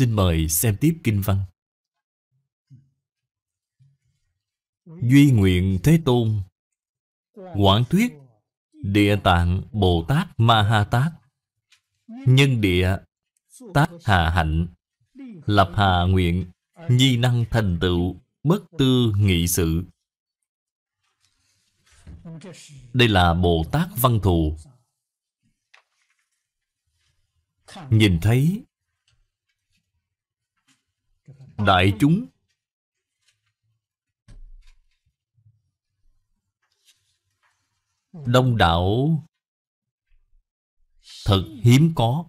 Xin mời xem tiếp kinh văn Duy nguyện Thế Tôn Quảng thuyết Địa tạng Bồ Tát Ma Ha Tát Nhân địa Tát Hà Hạnh Lập Hà Nguyện Nhi năng thành tựu Bất tư nghị sự Đây là Bồ Tát Văn Thù Nhìn thấy đại chúng đông đảo thật hiếm có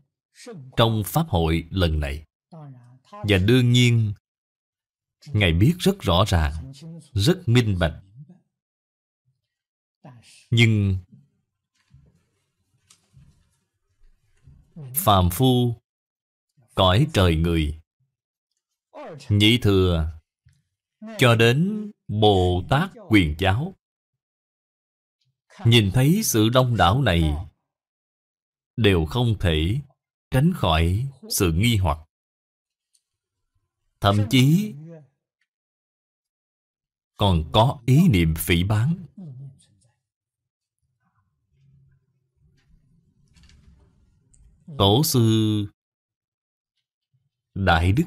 trong pháp hội lần này và đương nhiên ngài biết rất rõ ràng rất minh bạch nhưng phàm phu cõi trời người Nhị thừa cho đến Bồ Tát quyền giáo Nhìn thấy sự đông đảo này Đều không thể tránh khỏi sự nghi hoặc Thậm chí Còn có ý niệm phỉ bán Tổ sư Đại Đức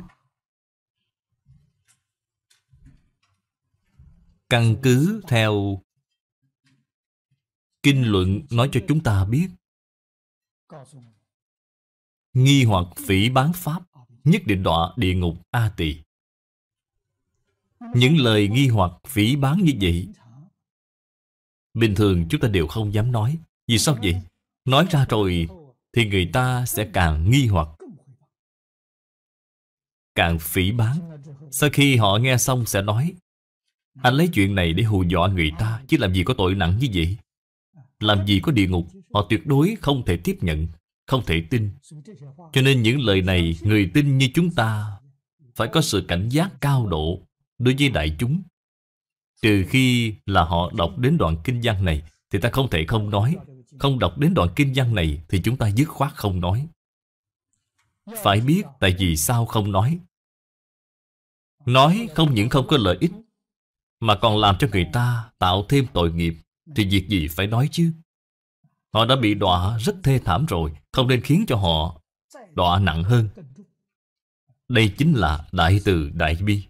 căn cứ theo kinh luận nói cho chúng ta biết nghi hoặc phỉ bán pháp nhất định đọa địa ngục a tỳ những lời nghi hoặc phỉ bán như vậy bình thường chúng ta đều không dám nói vì sao vậy nói ra rồi thì người ta sẽ càng nghi hoặc càng phỉ bán sau khi họ nghe xong sẽ nói anh lấy chuyện này để hù dọa người ta Chứ làm gì có tội nặng như vậy Làm gì có địa ngục Họ tuyệt đối không thể tiếp nhận Không thể tin Cho nên những lời này Người tin như chúng ta Phải có sự cảnh giác cao độ Đối với đại chúng Trừ khi là họ đọc đến đoạn kinh văn này Thì ta không thể không nói Không đọc đến đoạn kinh văn này Thì chúng ta dứt khoát không nói Phải biết tại vì sao không nói Nói không những không có lợi ích mà còn làm cho người ta tạo thêm tội nghiệp Thì việc gì phải nói chứ Họ đã bị đọa rất thê thảm rồi Không nên khiến cho họ đọa nặng hơn Đây chính là Đại Từ Đại Bi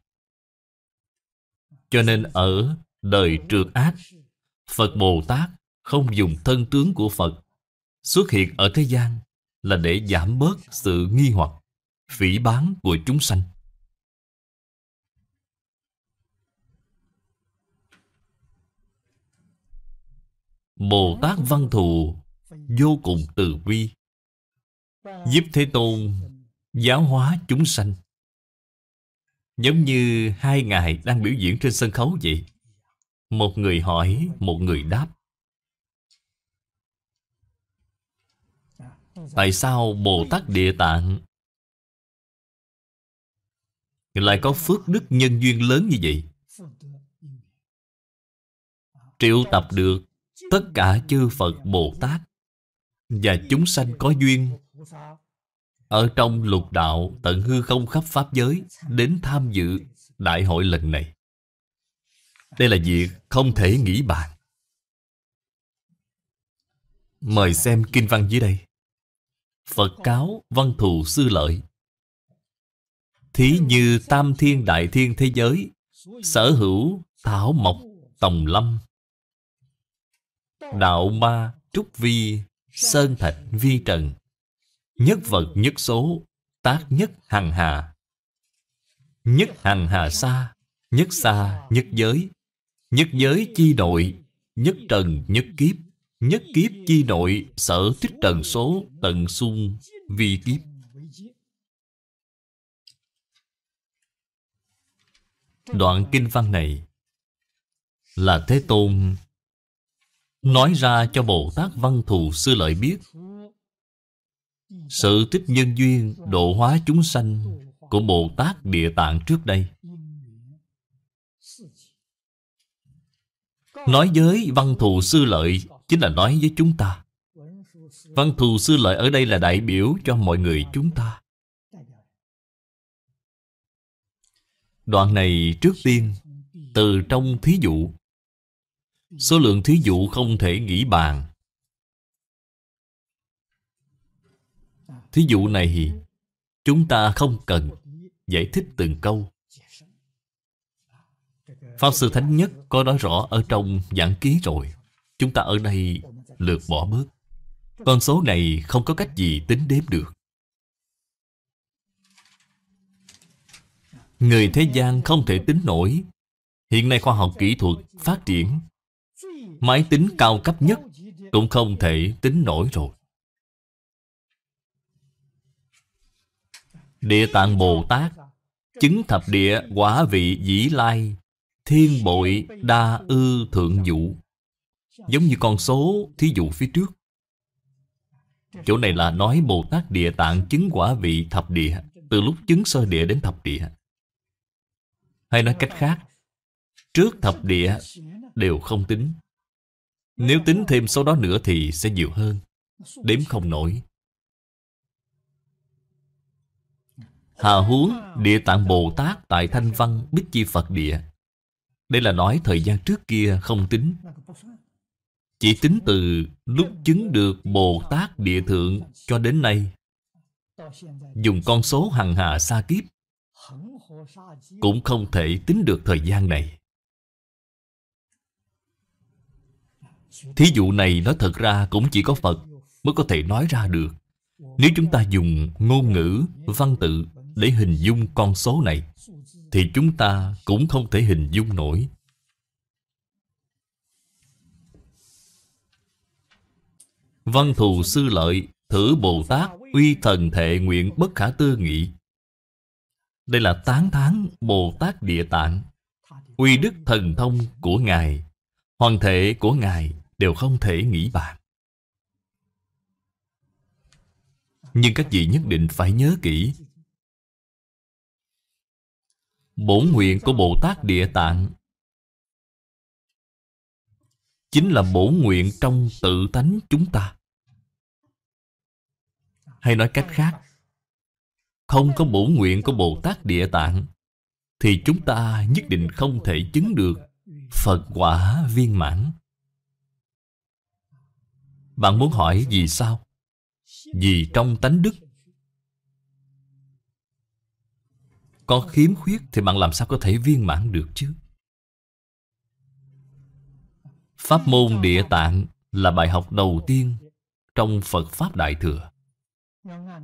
Cho nên ở đời trường ác Phật Bồ Tát không dùng thân tướng của Phật Xuất hiện ở thế gian là để giảm bớt sự nghi hoặc phỉ báng của chúng sanh Bồ Tát Văn Thù vô cùng từ bi giúp Thế Tôn giáo hóa chúng sanh giống như hai ngài đang biểu diễn trên sân khấu vậy một người hỏi một người đáp tại sao bồ tát địa tạng lại có phước đức nhân duyên lớn như vậy triệu tập được tất cả chư Phật Bồ Tát và chúng sanh có duyên ở trong lục đạo tận hư không khắp pháp giới đến tham dự đại hội lần này. Đây là việc không thể nghĩ bàn. Mời xem kinh văn dưới đây. Phật cáo văn thù sư lợi Thí như tam thiên đại thiên thế giới Sở hữu thảo mộc tòng lâm Đạo ma trúc vi Sơn thạch vi trần Nhất vật nhất số Tác nhất hằng hà Nhất hằng hà xa Nhất xa nhất giới Nhất giới chi nội Nhất trần nhất kiếp Nhất kiếp chi nội sở thích trần số Tận sung vi kiếp Đoạn kinh văn này Là Thế Tôn Nói ra cho Bồ Tát Văn Thù Sư Lợi biết Sự tích nhân duyên độ hóa chúng sanh Của Bồ Tát Địa Tạng trước đây Nói với Văn Thù Sư Lợi Chính là nói với chúng ta Văn Thù Sư Lợi ở đây là đại biểu cho mọi người chúng ta Đoạn này trước tiên Từ trong thí dụ Số lượng thí dụ không thể nghĩ bàn Thí dụ này Chúng ta không cần Giải thích từng câu Pháp Sư Thánh Nhất có nói rõ ở trong giảng ký rồi Chúng ta ở đây lượt bỏ bớt Con số này không có cách gì tính đếm được Người thế gian không thể tính nổi Hiện nay khoa học kỹ thuật phát triển Máy tính cao cấp nhất Cũng không thể tính nổi rồi Địa tạng Bồ Tát Chứng thập địa quả vị dĩ lai Thiên bội đa ư thượng dụ Giống như con số thí dụ phía trước Chỗ này là nói Bồ Tát Địa Tạng chứng quả vị thập địa Từ lúc chứng sơ địa đến thập địa Hay nói cách khác Trước thập địa đều không tính nếu tính thêm số đó nữa thì sẽ nhiều hơn Đếm không nổi Hà huống địa tạng Bồ Tát tại Thanh Văn Bích Chi Phật Địa Đây là nói thời gian trước kia không tính Chỉ tính từ lúc chứng được Bồ Tát Địa Thượng cho đến nay Dùng con số hằng hà xa kiếp Cũng không thể tính được thời gian này Thí dụ này nói thật ra cũng chỉ có Phật mới có thể nói ra được. Nếu chúng ta dùng ngôn ngữ, văn tự để hình dung con số này, thì chúng ta cũng không thể hình dung nổi. Văn thù sư lợi, thử Bồ Tát, uy thần thệ nguyện bất khả tư nghị. Đây là tán thán Bồ Tát Địa Tạng, uy đức thần thông của Ngài, hoàng thể của Ngài đều không thể nghĩ bàn. Nhưng các vị nhất định phải nhớ kỹ Bổn nguyện của Bồ Tát Địa Tạng Chính là bổn nguyện trong tự tánh chúng ta Hay nói cách khác Không có bổn nguyện của Bồ Tát Địa Tạng Thì chúng ta nhất định không thể chứng được Phật quả viên mãn bạn muốn hỏi vì sao? Vì trong tánh đức Có khiếm khuyết thì bạn làm sao có thể viên mãn được chứ? Pháp môn địa tạng là bài học đầu tiên trong Phật Pháp Đại Thừa.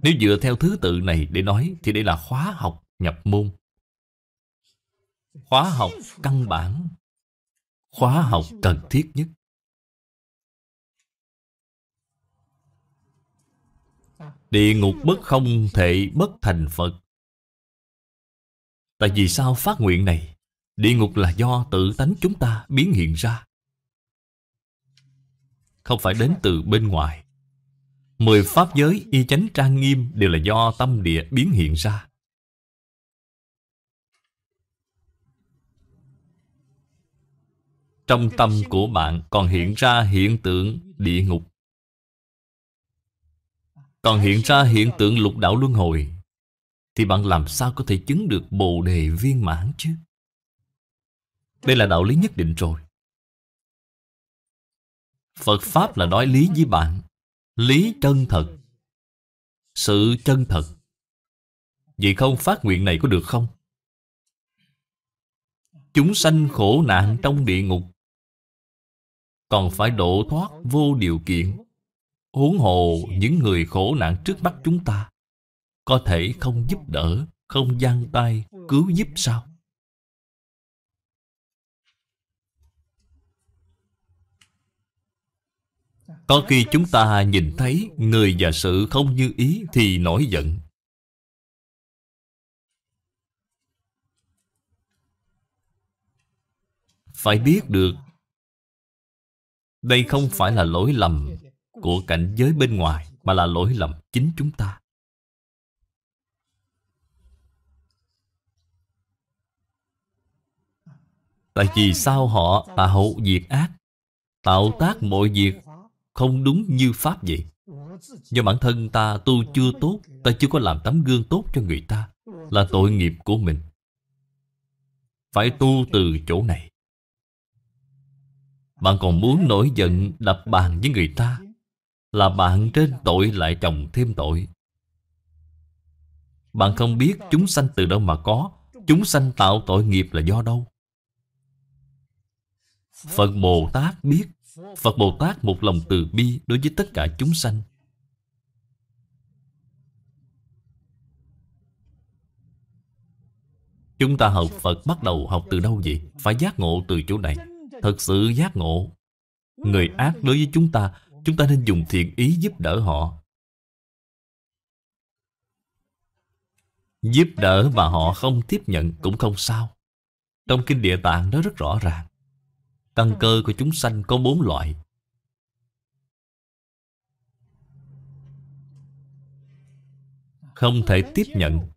Nếu dựa theo thứ tự này để nói thì đây là khóa học nhập môn. Khóa học căn bản, khóa học cần thiết nhất. Địa ngục bất không thể bất thành Phật Tại vì sao phát nguyện này Địa ngục là do tự tánh chúng ta biến hiện ra Không phải đến từ bên ngoài Mười pháp giới y chánh trang nghiêm Đều là do tâm địa biến hiện ra Trong tâm của bạn còn hiện ra hiện tượng địa ngục còn hiện ra hiện tượng lục đạo luân hồi thì bạn làm sao có thể chứng được bồ đề viên mãn chứ? Đây là đạo lý nhất định rồi. Phật Pháp là nói lý với bạn. Lý chân thật. Sự chân thật. Vậy không phát nguyện này có được không? Chúng sanh khổ nạn trong địa ngục Còn phải độ thoát vô điều kiện huống hồ những người khổ nạn trước mắt chúng ta có thể không giúp đỡ không giang tay cứu giúp sao có khi chúng ta nhìn thấy người và sự không như ý thì nổi giận phải biết được đây không phải là lỗi lầm của cảnh giới bên ngoài mà là lỗi lầm chính chúng ta. Tại vì sao họ tạo việc ác, tạo tác mọi việc không đúng như Pháp vậy? Do bản thân ta tu chưa tốt, ta chưa có làm tấm gương tốt cho người ta, là tội nghiệp của mình. Phải tu từ chỗ này. Bạn còn muốn nổi giận đập bàn với người ta là bạn trên tội lại chồng thêm tội Bạn không biết chúng sanh từ đâu mà có Chúng sanh tạo tội nghiệp là do đâu Phật Bồ Tát biết Phật Bồ Tát một lòng từ bi đối với tất cả chúng sanh Chúng ta học Phật bắt đầu học từ đâu vậy? Phải giác ngộ từ chỗ này Thật sự giác ngộ Người ác đối với chúng ta Chúng ta nên dùng thiện ý giúp đỡ họ Giúp đỡ mà họ không tiếp nhận cũng không sao Trong Kinh Địa Tạng nó rất rõ ràng Căn cơ của chúng sanh có bốn loại Không thể tiếp nhận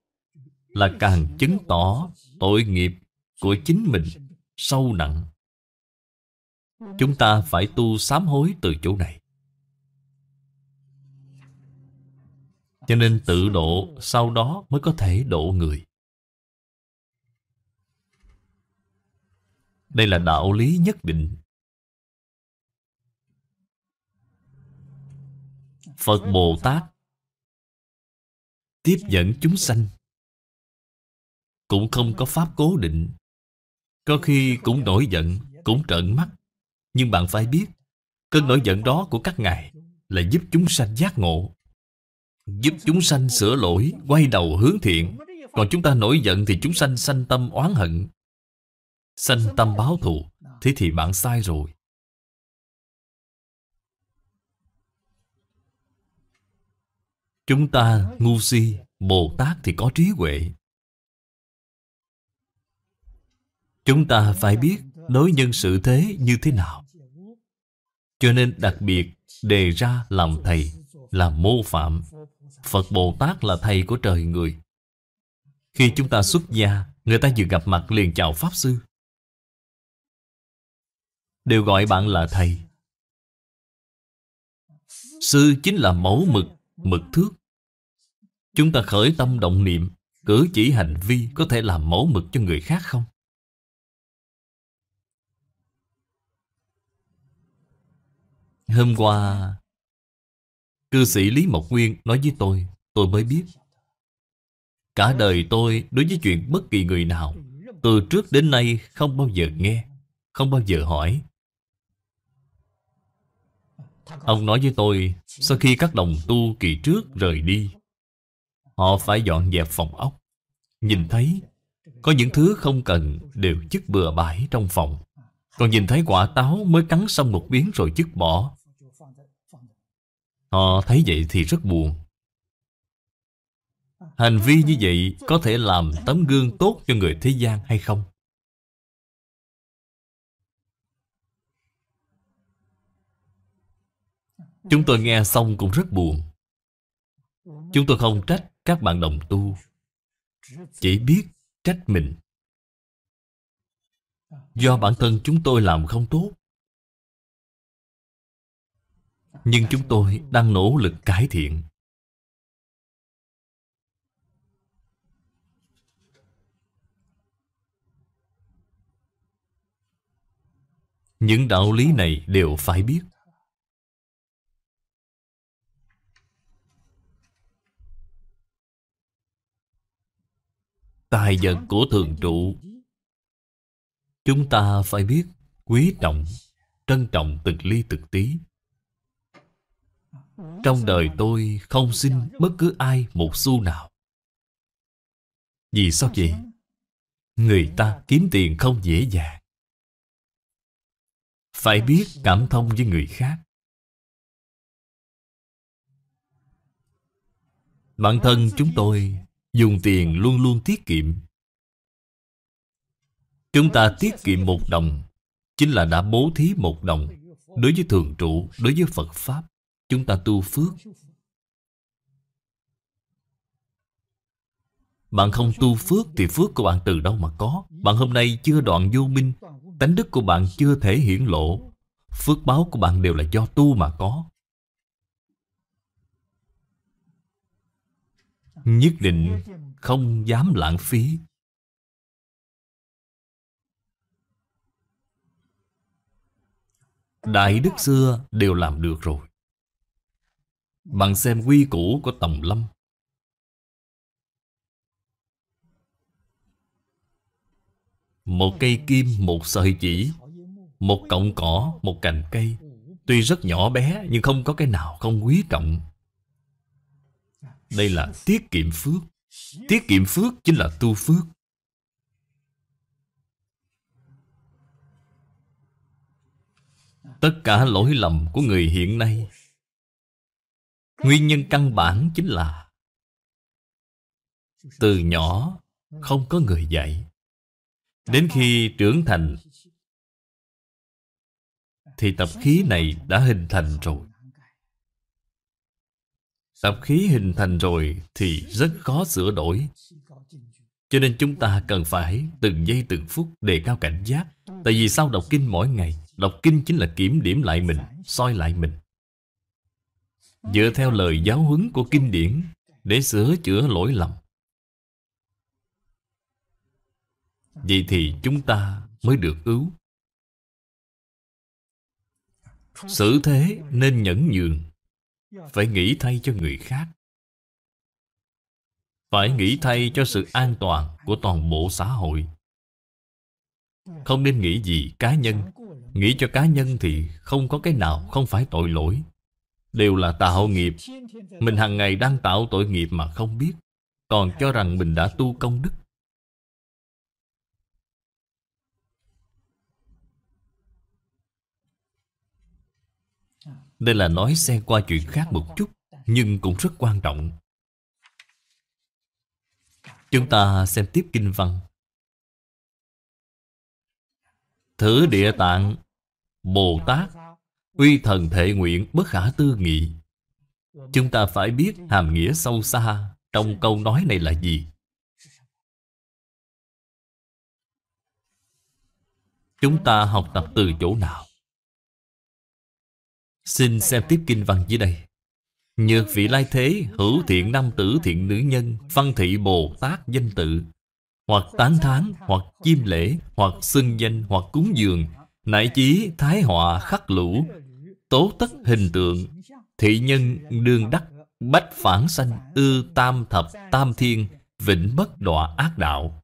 Là càng chứng tỏ tội nghiệp của chính mình sâu nặng Chúng ta phải tu sám hối từ chỗ này Cho nên tự độ sau đó mới có thể độ người. Đây là đạo lý nhất định. Phật Bồ Tát tiếp dẫn chúng sanh cũng không có pháp cố định. Có khi cũng nổi giận, cũng trợn mắt. Nhưng bạn phải biết, cơn nổi giận đó của các ngài là giúp chúng sanh giác ngộ. Giúp chúng sanh sửa lỗi Quay đầu hướng thiện Còn chúng ta nổi giận thì chúng sanh sanh tâm oán hận Sanh tâm báo thù Thế thì bạn sai rồi Chúng ta ngu si Bồ Tát thì có trí huệ Chúng ta phải biết đối nhân sự thế như thế nào Cho nên đặc biệt đề ra làm thầy Làm mô phạm Phật Bồ Tát là thầy của trời người. Khi chúng ta xuất gia, người ta vừa gặp mặt liền chào Pháp Sư. Đều gọi bạn là thầy. Sư chính là mẫu mực, mực thước. Chúng ta khởi tâm động niệm, cử chỉ hành vi có thể làm mẫu mực cho người khác không? Hôm qua Cư sĩ Lý Mộc Nguyên nói với tôi, tôi mới biết. Cả đời tôi đối với chuyện bất kỳ người nào, từ trước đến nay không bao giờ nghe, không bao giờ hỏi. Ông nói với tôi, sau khi các đồng tu kỳ trước rời đi, họ phải dọn dẹp phòng ốc. Nhìn thấy, có những thứ không cần đều chất bừa bãi trong phòng. Còn nhìn thấy quả táo mới cắn xong một miếng rồi chức bỏ Họ thấy vậy thì rất buồn Hành vi như vậy có thể làm tấm gương tốt cho người thế gian hay không? Chúng tôi nghe xong cũng rất buồn Chúng tôi không trách các bạn đồng tu Chỉ biết trách mình Do bản thân chúng tôi làm không tốt nhưng chúng tôi đang nỗ lực cải thiện Những đạo lý này đều phải biết Tài vật của thường trụ Chúng ta phải biết quý trọng Trân trọng từng ly từng tí trong đời tôi không xin bất cứ ai một xu nào Vì sao vậy? Người ta kiếm tiền không dễ dàng Phải biết cảm thông với người khác Bản thân chúng tôi dùng tiền luôn luôn tiết kiệm Chúng ta tiết kiệm một đồng Chính là đã bố thí một đồng Đối với thường trụ, đối với Phật Pháp Chúng ta tu phước Bạn không tu phước thì phước của bạn từ đâu mà có Bạn hôm nay chưa đoạn vô minh Tánh đức của bạn chưa thể hiển lộ Phước báo của bạn đều là do tu mà có Nhất định không dám lãng phí Đại đức xưa đều làm được rồi bạn xem quy củ của Tòng Lâm Một cây kim, một sợi chỉ Một cọng cỏ, một cành cây Tuy rất nhỏ bé nhưng không có cái nào không quý trọng Đây là tiết kiệm phước Tiết kiệm phước chính là tu phước Tất cả lỗi lầm của người hiện nay Nguyên nhân căn bản chính là Từ nhỏ không có người dạy Đến khi trưởng thành Thì tập khí này đã hình thành rồi Tập khí hình thành rồi thì rất khó sửa đổi Cho nên chúng ta cần phải từng giây từng phút đề cao cảnh giác Tại vì sao đọc kinh mỗi ngày Đọc kinh chính là kiểm điểm lại mình, soi lại mình dựa theo lời giáo huấn của kinh điển để sửa chữa lỗi lầm vậy thì chúng ta mới được cứu xử thế nên nhẫn nhường phải nghĩ thay cho người khác phải nghĩ thay cho sự an toàn của toàn bộ xã hội không nên nghĩ gì cá nhân nghĩ cho cá nhân thì không có cái nào không phải tội lỗi đều là tạo nghiệp. Mình hàng ngày đang tạo tội nghiệp mà không biết, còn cho rằng mình đã tu công đức. Đây là nói xen qua chuyện khác một chút, nhưng cũng rất quan trọng. Chúng ta xem tiếp kinh văn. Thử địa tạng Bồ Tát Uy thần thệ nguyện bất khả tư nghị Chúng ta phải biết hàm nghĩa sâu xa Trong câu nói này là gì Chúng ta học tập từ chỗ nào Xin xem tiếp kinh văn dưới đây Nhược vị lai thế Hữu thiện nam tử thiện nữ nhân Văn thị Bồ Tát danh tự Hoặc tán thán Hoặc chiêm lễ Hoặc xưng danh Hoặc cúng dường Nại chí thái họa khắc lũ tố tất hình tượng thị nhân đương đắc bách phản sanh ư tam thập tam thiên vĩnh bất đọa ác đạo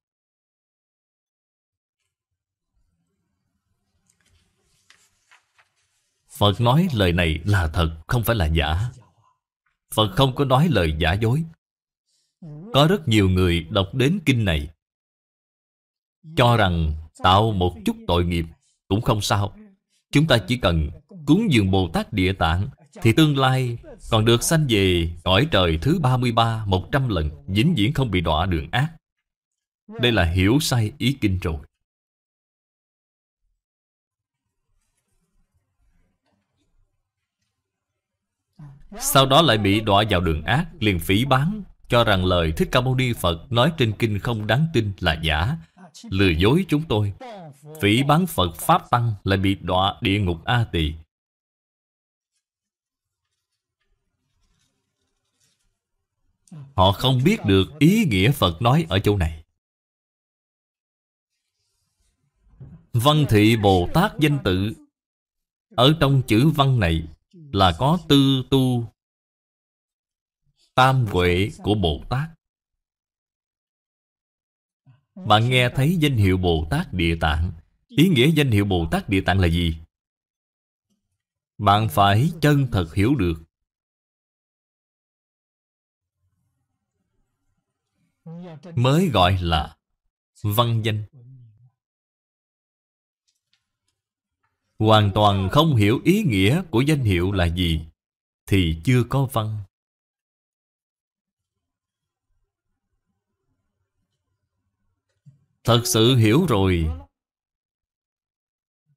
Phật nói lời này là thật Không phải là giả Phật không có nói lời giả dối Có rất nhiều người đọc đến kinh này Cho rằng tạo một chút tội nghiệp Cũng không sao Chúng ta chỉ cần cúng dường Bồ Tát Địa Tạng Thì tương lai còn được sanh về cõi trời thứ 33 100 lần Vĩnh viễn không bị đọa đường ác Đây là hiểu sai ý kinh rồi Sau đó lại bị đọa vào đường ác Liền phỉ bán Cho rằng lời Thích Ca Mâu Ni Phật Nói trên kinh không đáng tin là giả Lừa dối chúng tôi Phỉ bán Phật Pháp Tăng Lại bị đọa địa ngục A Tỳ Họ không biết được ý nghĩa Phật nói ở chỗ này Văn thị Bồ Tát danh tự Ở trong chữ văn này Là có tư tu Tam huệ của Bồ Tát Bạn nghe thấy danh hiệu Bồ Tát Địa Tạng Ý nghĩa danh hiệu Bồ Tát Địa Tạng là gì? Bạn phải chân thật hiểu được mới gọi là văn danh hoàn toàn không hiểu ý nghĩa của danh hiệu là gì thì chưa có văn thật sự hiểu rồi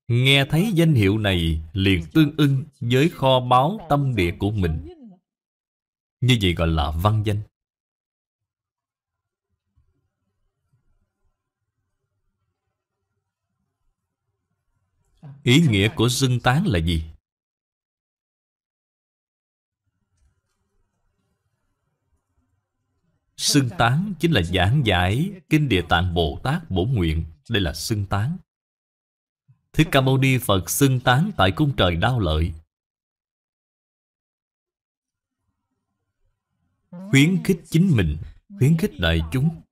nghe thấy danh hiệu này liền tương ưng với kho báu tâm địa của mình như vậy gọi là văn danh ý nghĩa của xưng tán là gì xưng tán chính là giảng giải kinh địa tạng bồ tát bổ nguyện đây là xưng tán thích ca mâu ni phật xưng tán tại cung trời đao lợi khuyến khích chính mình khuyến khích đại chúng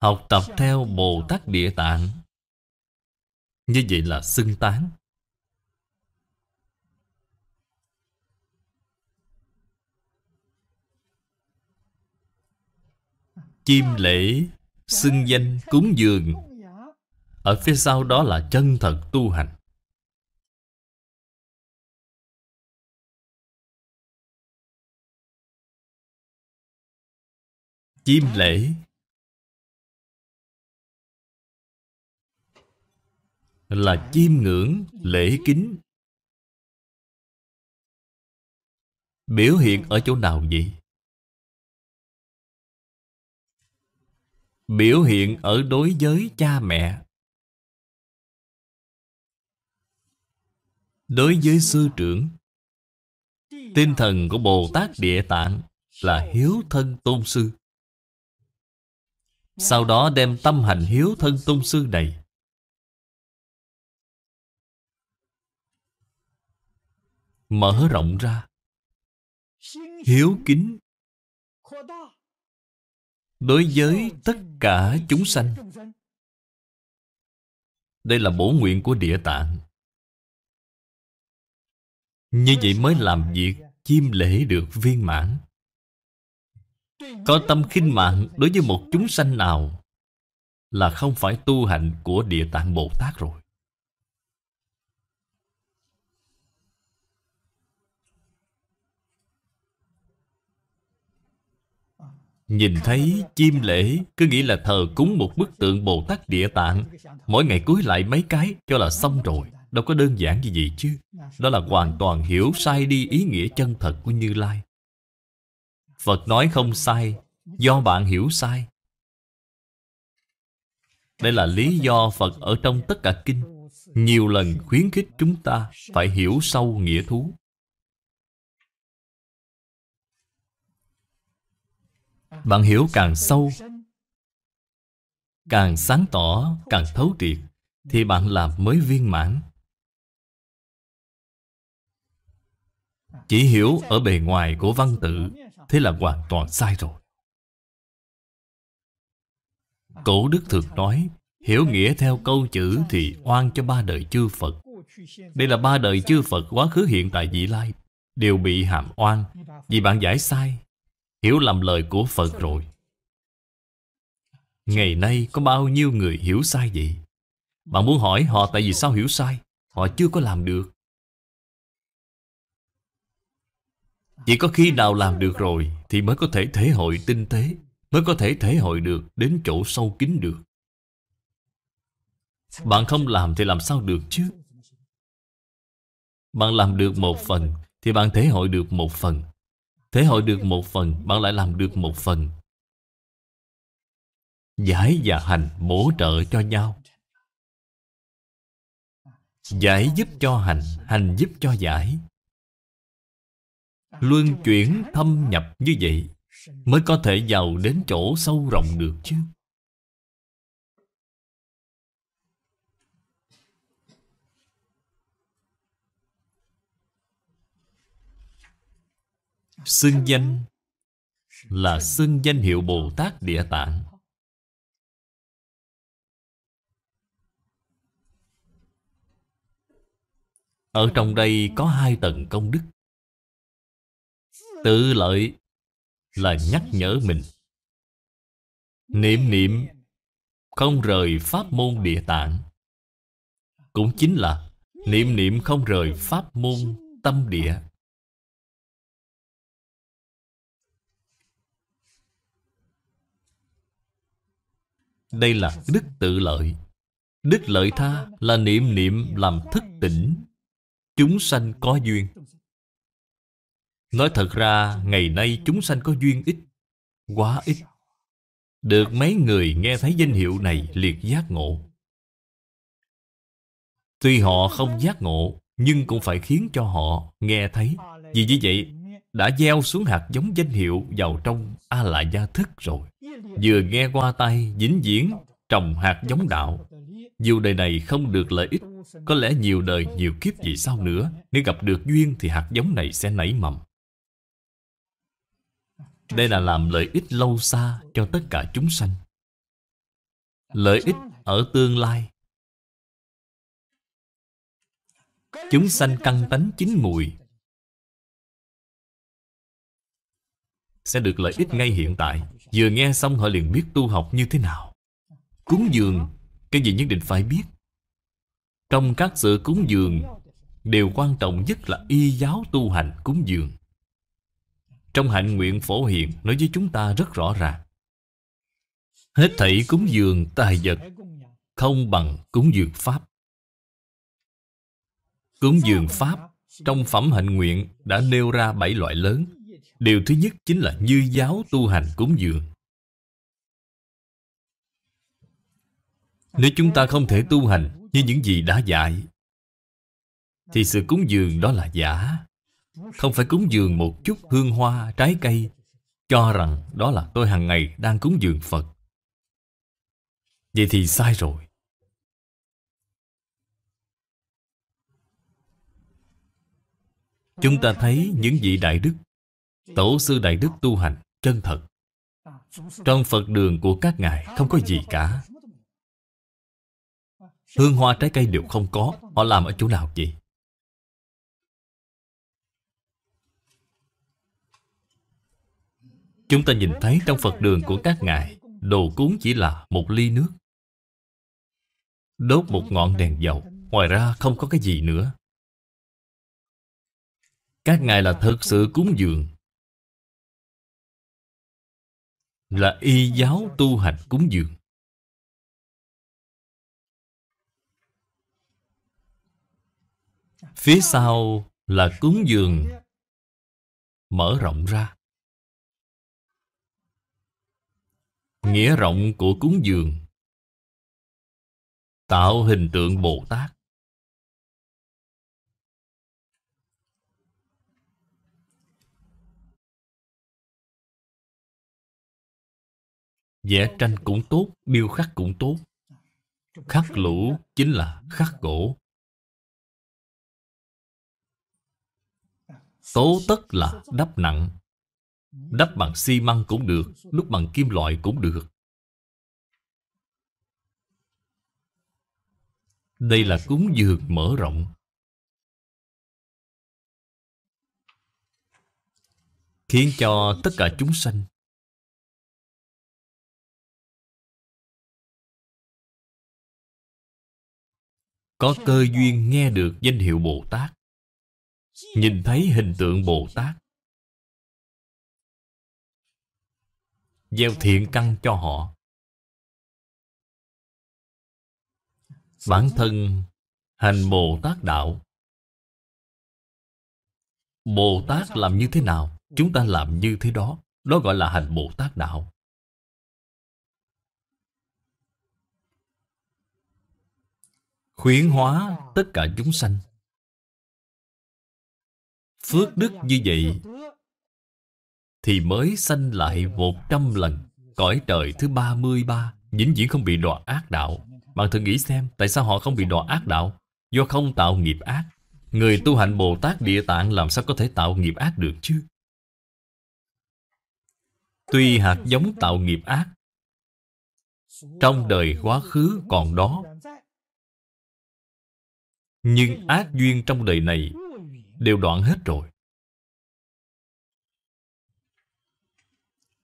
học tập theo bồ tát địa tạng như vậy là xưng tán. Chim lễ, xưng danh, cúng dường. Ở phía sau đó là chân thật tu hành. Chim lễ là chiêm ngưỡng lễ kính biểu hiện ở chỗ nào vậy biểu hiện ở đối với cha mẹ đối với sư trưởng tinh thần của bồ tát địa tạng là hiếu thân tôn sư sau đó đem tâm hành hiếu thân tôn sư này mở rộng ra hiếu kính đối với tất cả chúng sanh đây là bổ nguyện của địa tạng như vậy mới làm việc chiêm lễ được viên mãn có tâm khinh mạng đối với một chúng sanh nào là không phải tu hành của địa tạng bồ tát rồi Nhìn thấy chim lễ Cứ nghĩ là thờ cúng một bức tượng Bồ Tát Địa Tạng Mỗi ngày cúi lại mấy cái cho là xong rồi Đâu có đơn giản gì vậy chứ Đó là hoàn toàn hiểu sai đi ý nghĩa chân thật của Như Lai Phật nói không sai Do bạn hiểu sai Đây là lý do Phật ở trong tất cả kinh Nhiều lần khuyến khích chúng ta Phải hiểu sâu nghĩa thú Bạn hiểu càng sâu Càng sáng tỏ, càng thấu triệt Thì bạn làm mới viên mãn Chỉ hiểu ở bề ngoài của văn tự Thế là hoàn toàn sai rồi Cổ Đức thường nói Hiểu nghĩa theo câu chữ thì oan cho ba đời chư Phật Đây là ba đời chư Phật quá khứ hiện tại vị lai Đều bị hàm oan Vì bạn giải sai hiểu lầm lời của Phật rồi. Ngày nay có bao nhiêu người hiểu sai vậy? Bạn muốn hỏi họ tại vì sao hiểu sai? Họ chưa có làm được. Chỉ có khi nào làm được rồi thì mới có thể thể hội tinh tế, mới có thể thể hội được đến chỗ sâu kín được. Bạn không làm thì làm sao được chứ? Bạn làm được một phần thì bạn thể hội được một phần. Thế hội được một phần Bạn lại làm được một phần Giải và hành bổ trợ cho nhau Giải giúp cho hành Hành giúp cho giải Luân chuyển thâm nhập như vậy Mới có thể giàu đến chỗ sâu rộng được chứ xưng danh là xưng danh hiệu Bồ Tát Địa Tạng Ở trong đây có hai tầng công đức Tự lợi là nhắc nhở mình Niệm niệm không rời pháp môn địa tạng Cũng chính là niệm niệm không rời pháp môn tâm địa Đây là đức tự lợi Đức lợi tha là niệm niệm làm thức tỉnh Chúng sanh có duyên Nói thật ra Ngày nay chúng sanh có duyên ít Quá ít Được mấy người nghe thấy danh hiệu này liệt giác ngộ Tuy họ không giác ngộ Nhưng cũng phải khiến cho họ nghe thấy Vì như vậy đã gieo xuống hạt giống danh hiệu vào trong a la gia thức rồi vừa nghe qua tay dính viễn trồng hạt giống đạo dù đời này không được lợi ích có lẽ nhiều đời nhiều kiếp gì sau nữa nếu gặp được duyên thì hạt giống này sẽ nảy mầm đây là làm lợi ích lâu xa cho tất cả chúng sanh lợi ích ở tương lai chúng sanh căng tánh chín mùi sẽ được lợi ích ngay hiện tại Vừa nghe xong họ liền biết tu học như thế nào Cúng dường Cái gì nhất định phải biết Trong các sự cúng dường Điều quan trọng nhất là y giáo tu hành cúng dường Trong hạnh nguyện phổ hiện Nói với chúng ta rất rõ ràng Hết thảy cúng dường tài vật Không bằng cúng dường Pháp Cúng dường Pháp Trong phẩm hạnh nguyện đã nêu ra bảy loại lớn Điều thứ nhất chính là như giáo tu hành cúng dường. Nếu chúng ta không thể tu hành như những gì đã dạy, thì sự cúng dường đó là giả. Không phải cúng dường một chút hương hoa, trái cây, cho rằng đó là tôi hàng ngày đang cúng dường Phật. Vậy thì sai rồi. Chúng ta thấy những vị đại đức Tổ sư Đại Đức tu hành chân thật Trong Phật đường của các ngài không có gì cả Hương hoa trái cây đều không có Họ làm ở chỗ nào vậy? Chúng ta nhìn thấy trong Phật đường của các ngài Đồ cúng chỉ là một ly nước Đốt một ngọn đèn dầu Ngoài ra không có cái gì nữa Các ngài là thật sự cúng dường là y giáo tu hành cúng dường. Phía sau là cúng dường mở rộng ra. Nghĩa rộng của cúng dường tạo hình tượng Bồ Tát vẽ tranh cũng tốt điêu khắc cũng tốt khắc lũ chính là khắc gỗ tố tất là đắp nặng đắp bằng xi măng cũng được đúc bằng kim loại cũng được đây là cúng dường mở rộng khiến cho tất cả chúng sanh có cơ duyên nghe được danh hiệu Bồ Tát, nhìn thấy hình tượng Bồ Tát, gieo thiện căn cho họ. Bản thân hành Bồ Tát Đạo Bồ Tát làm như thế nào, chúng ta làm như thế đó. Đó gọi là hành Bồ Tát Đạo. khuyến hóa tất cả chúng sanh phước đức như vậy thì mới sanh lại một trăm lần cõi trời thứ ba mươi ba vĩnh viễn không bị đọa ác đạo bạn thử nghĩ xem tại sao họ không bị đọa ác đạo do không tạo nghiệp ác người tu hành bồ tát địa tạng làm sao có thể tạo nghiệp ác được chứ tuy hạt giống tạo nghiệp ác trong đời quá khứ còn đó nhưng ác duyên trong đời này Đều đoạn hết rồi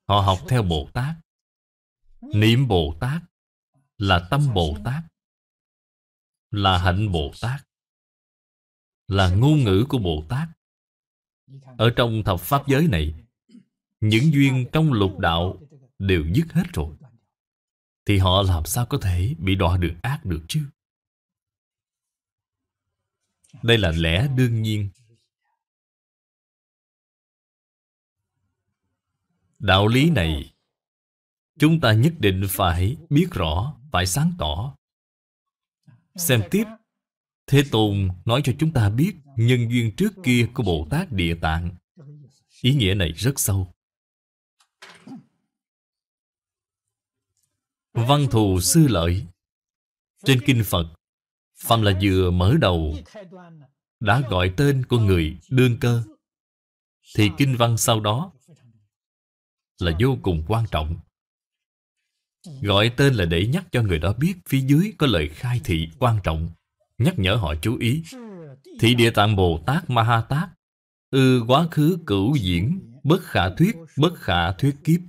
Họ học theo Bồ Tát Niệm Bồ Tát Là tâm Bồ Tát Là hạnh Bồ Tát Là ngôn ngữ của Bồ Tát Ở trong thập pháp giới này Những duyên trong lục đạo Đều dứt hết rồi Thì họ làm sao có thể bị đọa được ác được chứ đây là lẽ đương nhiên đạo lý này chúng ta nhất định phải biết rõ phải sáng tỏ xem tiếp thế tôn nói cho chúng ta biết nhân duyên trước kia của bồ tát địa tạng ý nghĩa này rất sâu văn thù sư lợi trên kinh phật Phạm là vừa mở đầu Đã gọi tên của người đương cơ Thì kinh văn sau đó Là vô cùng quan trọng Gọi tên là để nhắc cho người đó biết Phía dưới có lời khai thị quan trọng Nhắc nhở họ chú ý Thị địa tạng Bồ Tát Ma Ha Tát Ư quá khứ cửu diễn Bất khả thuyết Bất khả thuyết kiếp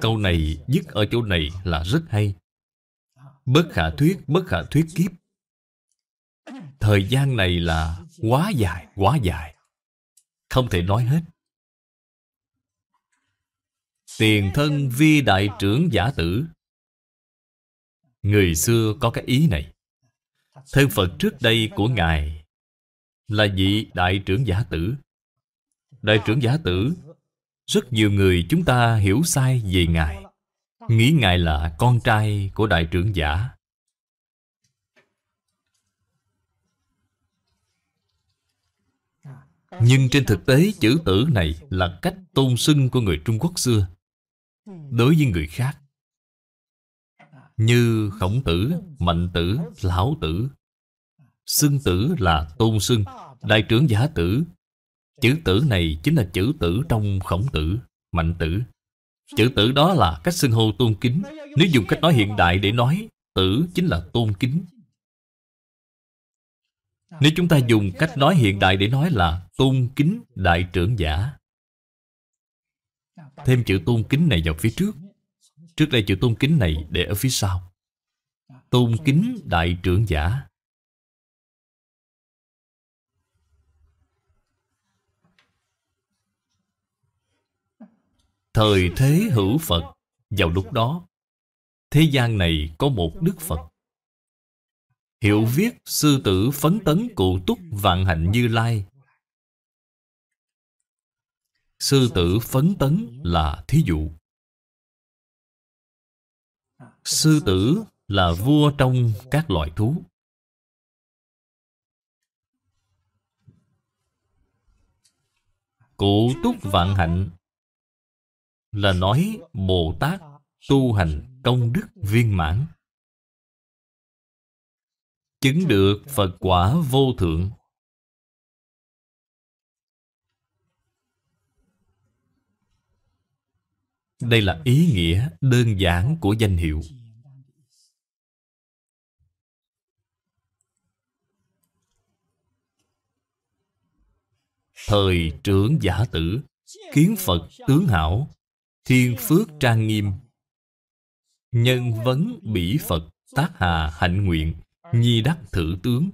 Câu này dứt ở chỗ này là rất hay Bất khả thuyết, bất khả thuyết kiếp Thời gian này là quá dài, quá dài Không thể nói hết Tiền thân vi đại trưởng giả tử Người xưa có cái ý này Thân phận trước đây của Ngài Là vị đại trưởng giả tử Đại trưởng giả tử rất nhiều người chúng ta hiểu sai về ngài nghĩ ngài là con trai của đại trưởng giả nhưng trên thực tế chữ tử này là cách tôn xưng của người trung quốc xưa đối với người khác như khổng tử mạnh tử lão tử xưng tử là tôn xưng đại trưởng giả tử Chữ tử này chính là chữ tử trong khổng tử, mạnh tử. Chữ tử đó là cách xưng hô tôn kính. Nếu dùng cách nói hiện đại để nói, tử chính là tôn kính. Nếu chúng ta dùng cách nói hiện đại để nói là tôn kính đại trưởng giả. Thêm chữ tôn kính này vào phía trước. Trước đây chữ tôn kính này để ở phía sau. Tôn kính đại trưởng giả Thời thế hữu Phật Vào lúc đó Thế gian này có một Đức Phật Hiệu viết sư tử phấn tấn cụ túc vạn hạnh như lai Sư tử phấn tấn là thí dụ Sư tử là vua trong các loài thú Cụ túc vạn hạnh là nói Bồ Tát tu hành công đức viên mãn. Chứng được Phật quả vô thượng. Đây là ý nghĩa đơn giản của danh hiệu. Thời trưởng giả tử Kiến Phật tướng hảo Thiên phước trang nghiêm Nhân vấn bỉ Phật Tác hà hạnh nguyện Nhi đắc thử tướng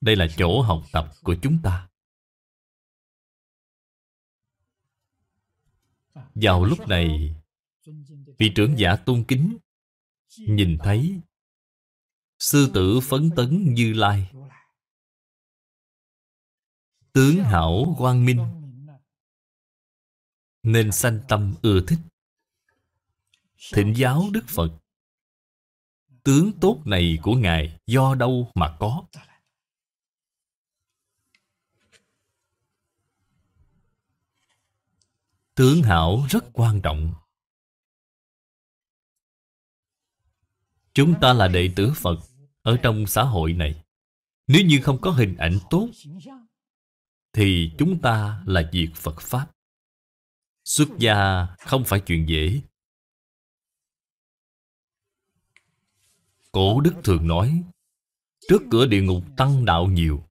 Đây là chỗ học tập của chúng ta Vào lúc này Vị trưởng giả tôn kính Nhìn thấy Sư tử phấn tấn như lai tướng hảo quang minh nên sanh tâm ưa thích thỉnh giáo đức phật tướng tốt này của ngài do đâu mà có tướng hảo rất quan trọng chúng ta là đệ tử phật ở trong xã hội này nếu như không có hình ảnh tốt thì chúng ta là diệt Phật Pháp. Xuất gia không phải chuyện dễ. Cổ Đức thường nói, trước cửa địa ngục tăng đạo nhiều.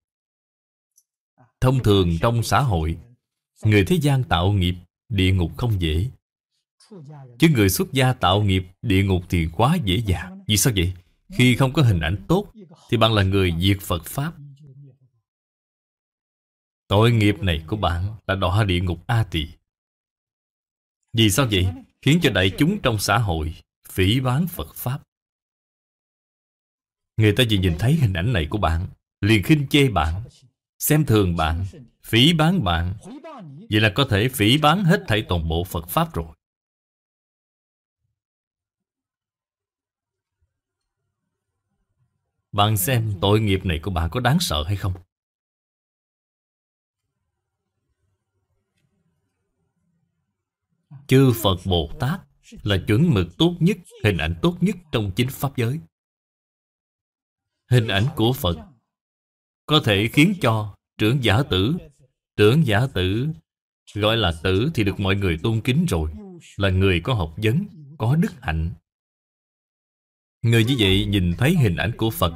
Thông thường trong xã hội, người thế gian tạo nghiệp, địa ngục không dễ. Chứ người xuất gia tạo nghiệp, địa ngục thì quá dễ dàng. Vì sao vậy? Khi không có hình ảnh tốt, thì bạn là người diệt Phật Pháp Tội nghiệp này của bạn là đọa địa ngục A Tỳ. Vì sao vậy? Khiến cho đại chúng trong xã hội phỉ bán Phật Pháp. Người ta chỉ nhìn thấy hình ảnh này của bạn, liền khinh chê bạn, xem thường bạn, phỉ bán bạn. Vậy là có thể phỉ bán hết thảy toàn bộ Phật Pháp rồi. Bạn xem tội nghiệp này của bạn có đáng sợ hay không? Chư Phật Bồ Tát là chuẩn mực tốt nhất, hình ảnh tốt nhất trong chính Pháp giới. Hình ảnh của Phật có thể khiến cho trưởng giả tử, trưởng giả tử gọi là tử thì được mọi người tôn kính rồi, là người có học vấn, có đức hạnh. Người như vậy nhìn thấy hình ảnh của Phật,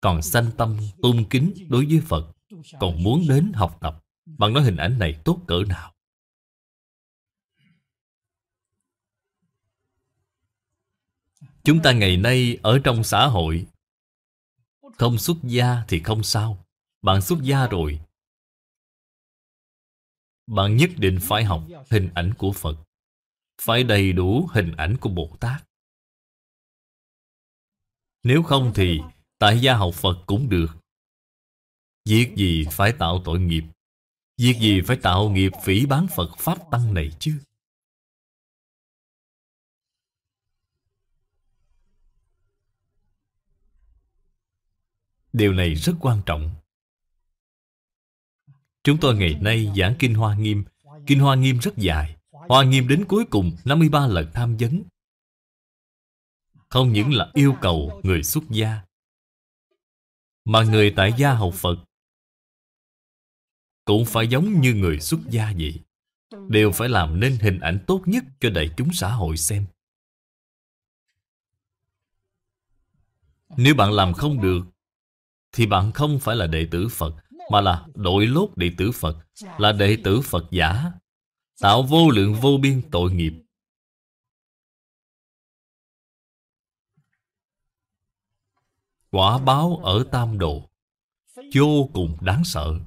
còn sanh tâm tôn kính đối với Phật, còn muốn đến học tập. Bạn nói hình ảnh này tốt cỡ nào? Chúng ta ngày nay ở trong xã hội Không xuất gia thì không sao Bạn xuất gia rồi Bạn nhất định phải học hình ảnh của Phật Phải đầy đủ hình ảnh của Bồ Tát Nếu không thì Tại gia học Phật cũng được Việc gì phải tạo tội nghiệp Việc gì phải tạo nghiệp phỉ bán Phật Pháp Tăng này chứ Điều này rất quan trọng. Chúng tôi ngày nay giảng Kinh Hoa Nghiêm. Kinh Hoa Nghiêm rất dài. Hoa Nghiêm đến cuối cùng 53 lần tham vấn. Không những là yêu cầu người xuất gia, mà người tại gia học Phật cũng phải giống như người xuất gia vậy. Đều phải làm nên hình ảnh tốt nhất cho đại chúng xã hội xem. Nếu bạn làm không được thì bạn không phải là đệ tử Phật Mà là đội lốt đệ tử Phật Là đệ tử Phật giả Tạo vô lượng vô biên tội nghiệp Quả báo ở tam độ Vô cùng đáng sợ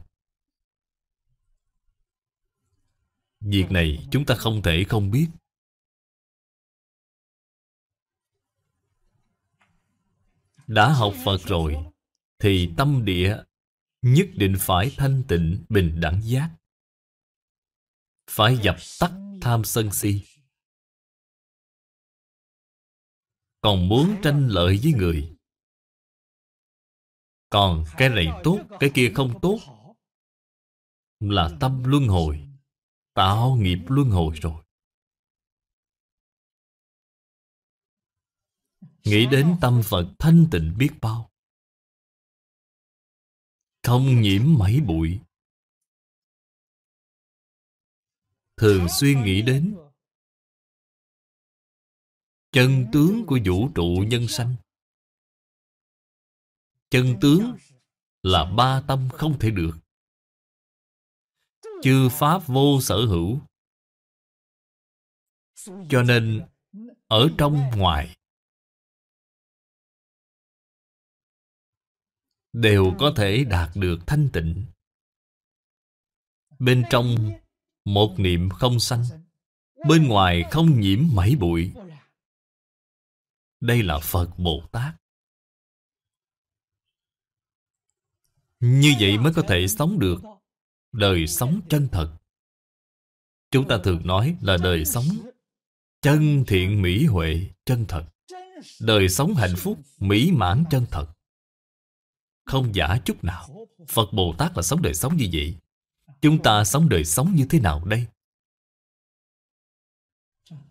Việc này chúng ta không thể không biết Đã học Phật rồi thì tâm địa nhất định phải thanh tịnh bình đẳng giác phải dập tắt tham sân si còn muốn tranh lợi với người còn cái này tốt cái kia không tốt là tâm luân hồi tạo nghiệp luân hồi rồi nghĩ đến tâm phật thanh tịnh biết bao không nhiễm mấy bụi. Thường xuyên nghĩ đến chân tướng của vũ trụ nhân sanh. Chân tướng là ba tâm không thể được. Chư pháp vô sở hữu. Cho nên, ở trong ngoài, đều có thể đạt được thanh tịnh bên trong một niệm không sanh bên ngoài không nhiễm mảy bụi đây là phật bồ tát như vậy mới có thể sống được đời sống chân thật chúng ta thường nói là đời sống chân thiện mỹ huệ chân thật đời sống hạnh phúc mỹ mãn chân thật không giả chút nào Phật Bồ Tát là sống đời sống như vậy Chúng ta sống đời sống như thế nào đây?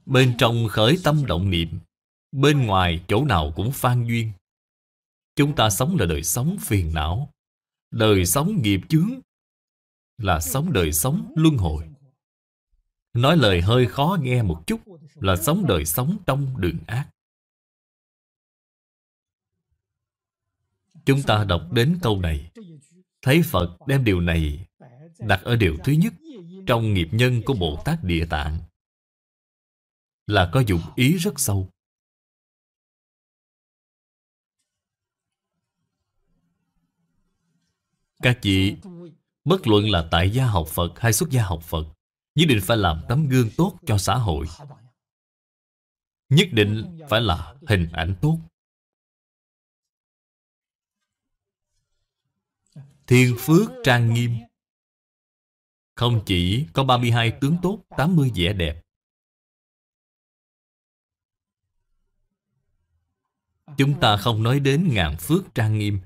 Bên trong khởi tâm động niệm Bên ngoài chỗ nào cũng phan duyên Chúng ta sống là đời sống phiền não Đời sống nghiệp chướng Là sống đời sống luân hồi Nói lời hơi khó nghe một chút Là sống đời sống trong đường ác Chúng ta đọc đến câu này Thấy Phật đem điều này Đặt ở điều thứ nhất Trong nghiệp nhân của Bồ Tát Địa Tạng Là có dụng ý rất sâu Các chị Bất luận là tại gia học Phật hay xuất gia học Phật Nhất định phải làm tấm gương tốt cho xã hội Nhất định phải là hình ảnh tốt Thiên phước trang nghiêm Không chỉ có 32 tướng tốt 80 vẻ đẹp Chúng ta không nói đến ngàn phước trang nghiêm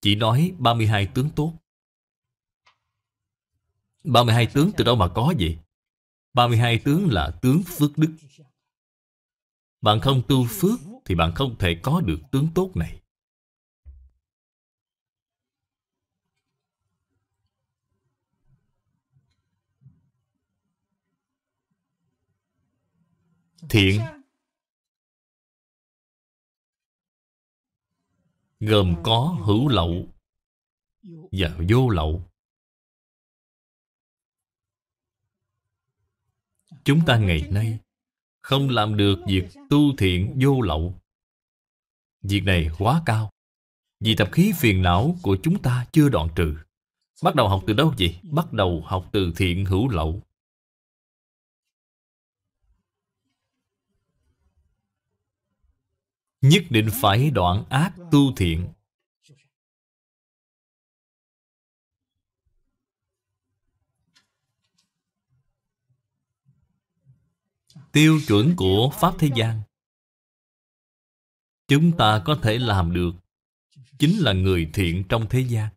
Chỉ nói 32 tướng tốt 32 tướng từ đâu mà có vậy? 32 tướng là tướng phước đức Bạn không tu phước Thì bạn không thể có được tướng tốt này thiện gồm có hữu lậu và vô lậu chúng ta ngày nay không làm được việc tu thiện vô lậu việc này quá cao vì tập khí phiền não của chúng ta chưa đoạn trừ bắt đầu học từ đâu vậy bắt đầu học từ thiện hữu lậu Nhất định phải đoạn ác tu thiện Tiêu chuẩn của Pháp Thế gian Chúng ta có thể làm được Chính là người thiện trong thế gian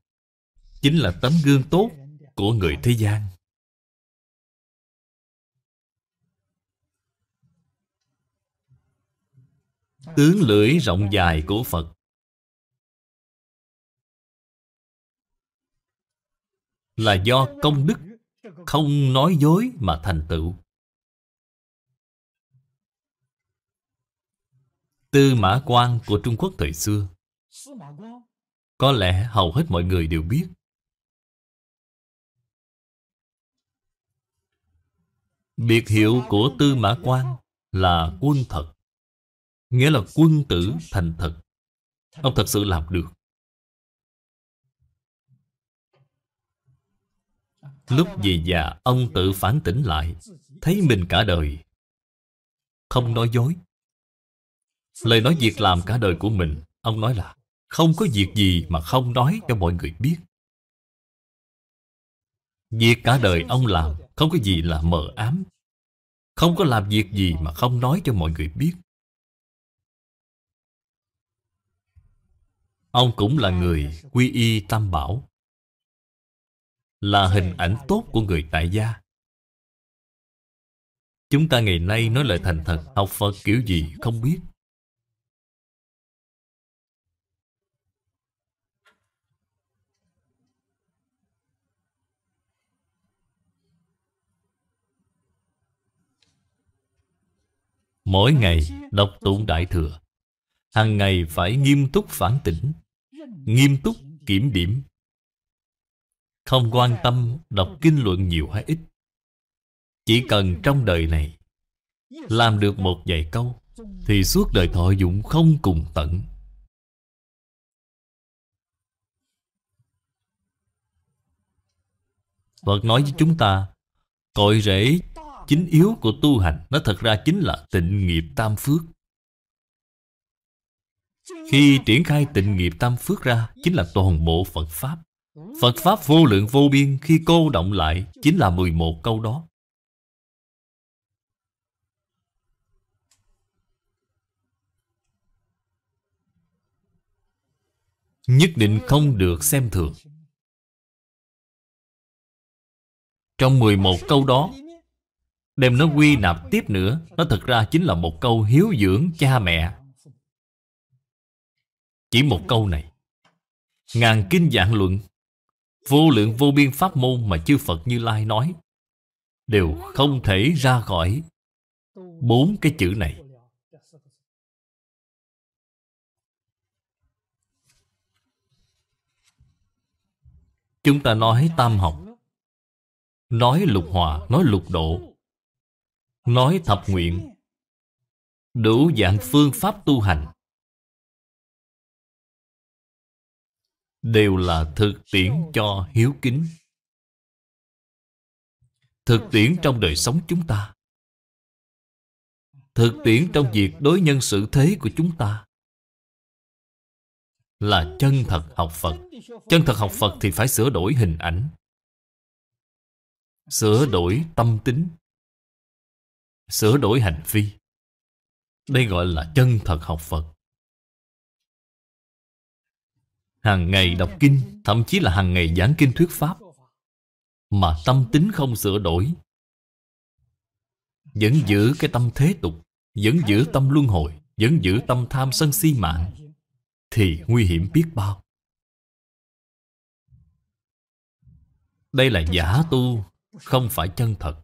Chính là tấm gương tốt của người thế gian tướng lưỡi rộng dài của Phật. Là do công đức không nói dối mà thành tựu. Tư Mã Quang của Trung Quốc thời xưa Có lẽ hầu hết mọi người đều biết Biệt hiệu của Tư Mã Quang là quân thật Nghĩa là quân tử thành thật Ông thật sự làm được Lúc về già ông tự phản tỉnh lại Thấy mình cả đời Không nói dối Lời nói việc làm cả đời của mình Ông nói là Không có việc gì mà không nói cho mọi người biết Việc cả đời ông làm Không có gì là mờ ám Không có làm việc gì mà không nói cho mọi người biết Ông cũng là người quy y tam bảo Là hình ảnh tốt của người tại gia Chúng ta ngày nay nói lời thành thật Học Phật kiểu gì không biết Mỗi ngày đọc tụng Đại Thừa hàng ngày phải nghiêm túc phản tỉnh nghiêm túc kiểm điểm không quan tâm đọc kinh luận nhiều hay ít chỉ cần trong đời này làm được một vài câu thì suốt đời thọ dụng không cùng tận Phật nói với chúng ta Cội rễ chính yếu của tu hành Nó thật ra chính là tịnh nghiệp tam phước khi triển khai tịnh nghiệp tam phước ra Chính là toàn bộ Phật Pháp Phật Pháp vô lượng vô biên Khi cô động lại Chính là 11 câu đó Nhất định không được xem thường Trong 11 câu đó Đem nó quy nạp tiếp nữa Nó thật ra chính là một câu hiếu dưỡng cha mẹ chỉ một câu này Ngàn kinh dạng luận Vô lượng vô biên pháp môn mà chư Phật Như Lai nói Đều không thể ra khỏi Bốn cái chữ này Chúng ta nói tam học Nói lục hòa, nói lục độ Nói thập nguyện Đủ dạng phương pháp tu hành đều là thực tiễn cho hiếu kính thực tiễn trong đời sống chúng ta thực tiễn trong việc đối nhân xử thế của chúng ta là chân thật học phật chân thật học phật thì phải sửa đổi hình ảnh sửa đổi tâm tính sửa đổi hành vi đây gọi là chân thật học phật hàng ngày đọc kinh, thậm chí là hàng ngày giảng kinh thuyết pháp, mà tâm tính không sửa đổi, vẫn giữ cái tâm thế tục, vẫn giữ tâm luân hồi, vẫn giữ tâm tham sân si mạng, thì nguy hiểm biết bao. Đây là giả tu, không phải chân thật.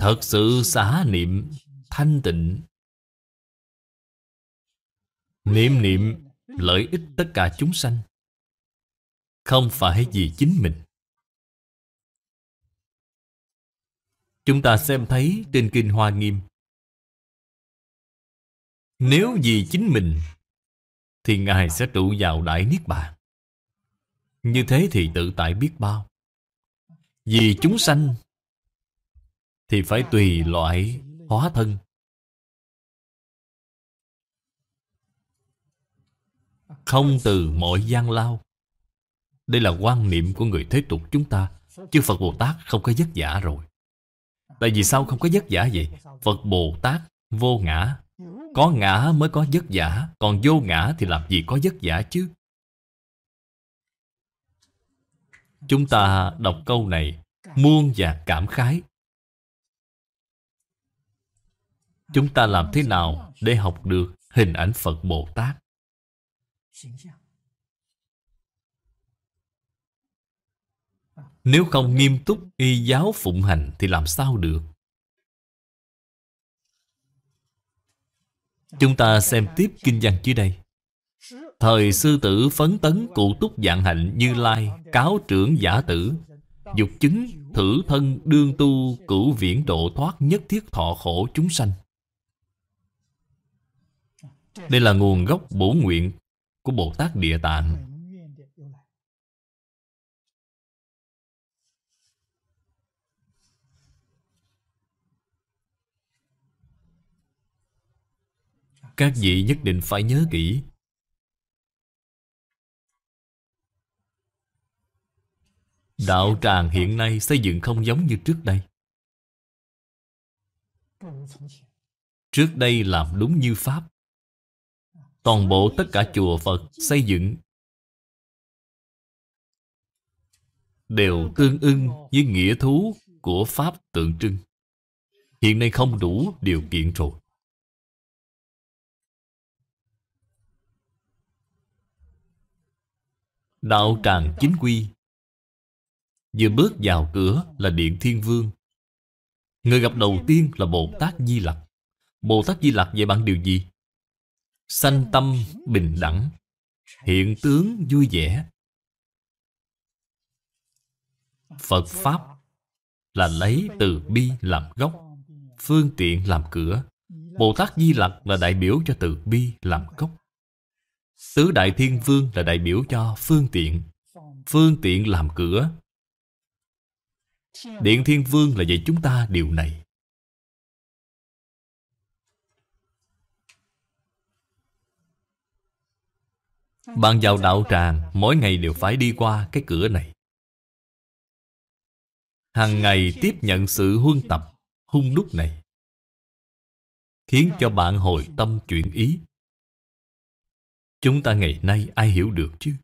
Thật sự xả niệm Thanh tịnh Niệm niệm lợi ích tất cả chúng sanh Không phải vì chính mình Chúng ta xem thấy trên Kinh Hoa Nghiêm Nếu vì chính mình Thì Ngài sẽ trụ vào Đại Niết Bàn Như thế thì tự tại biết bao Vì chúng sanh thì phải tùy loại hóa thân. Không từ mọi gian lao. Đây là quan niệm của người thế tục chúng ta. Chứ Phật Bồ Tát không có giấc giả rồi. Tại vì sao không có giấc giả vậy? Phật Bồ Tát vô ngã. Có ngã mới có giấc giả, còn vô ngã thì làm gì có giấc giả chứ? Chúng ta đọc câu này muôn và cảm khái Chúng ta làm thế nào để học được hình ảnh Phật Bồ Tát? Nếu không nghiêm túc y giáo phụng hành thì làm sao được? Chúng ta xem tiếp kinh văn dưới đây. Thời sư tử phấn tấn cụ túc dạng hạnh như lai, cáo trưởng giả tử, dục chứng thử thân đương tu cửu viễn độ thoát nhất thiết thọ khổ chúng sanh đây là nguồn gốc bổ nguyện của Bồ Tát Địa Tạng Các vị nhất định phải nhớ kỹ Đạo tràng hiện nay xây dựng không giống như trước đây Trước đây làm đúng như Pháp toàn bộ tất cả chùa Phật xây dựng đều tương ưng với nghĩa thú của Pháp tượng trưng. Hiện nay không đủ điều kiện rồi. Đạo tràng chính quy Vừa bước vào cửa là Điện Thiên Vương Người gặp đầu tiên là Bồ Tát Di Lặc Bồ Tát Di Lặc dạy bạn điều gì? sanh tâm bình đẳng hiện tướng vui vẻ phật pháp là lấy từ bi làm gốc phương tiện làm cửa bồ tát di lặc là đại biểu cho từ bi làm gốc tứ đại thiên vương là đại biểu cho phương tiện phương tiện làm cửa điện thiên vương là dạy chúng ta điều này Bạn vào đạo tràng Mỗi ngày đều phải đi qua cái cửa này Hàng ngày tiếp nhận sự huân tập Hung đúc này Khiến cho bạn hồi tâm chuyện ý Chúng ta ngày nay ai hiểu được chứ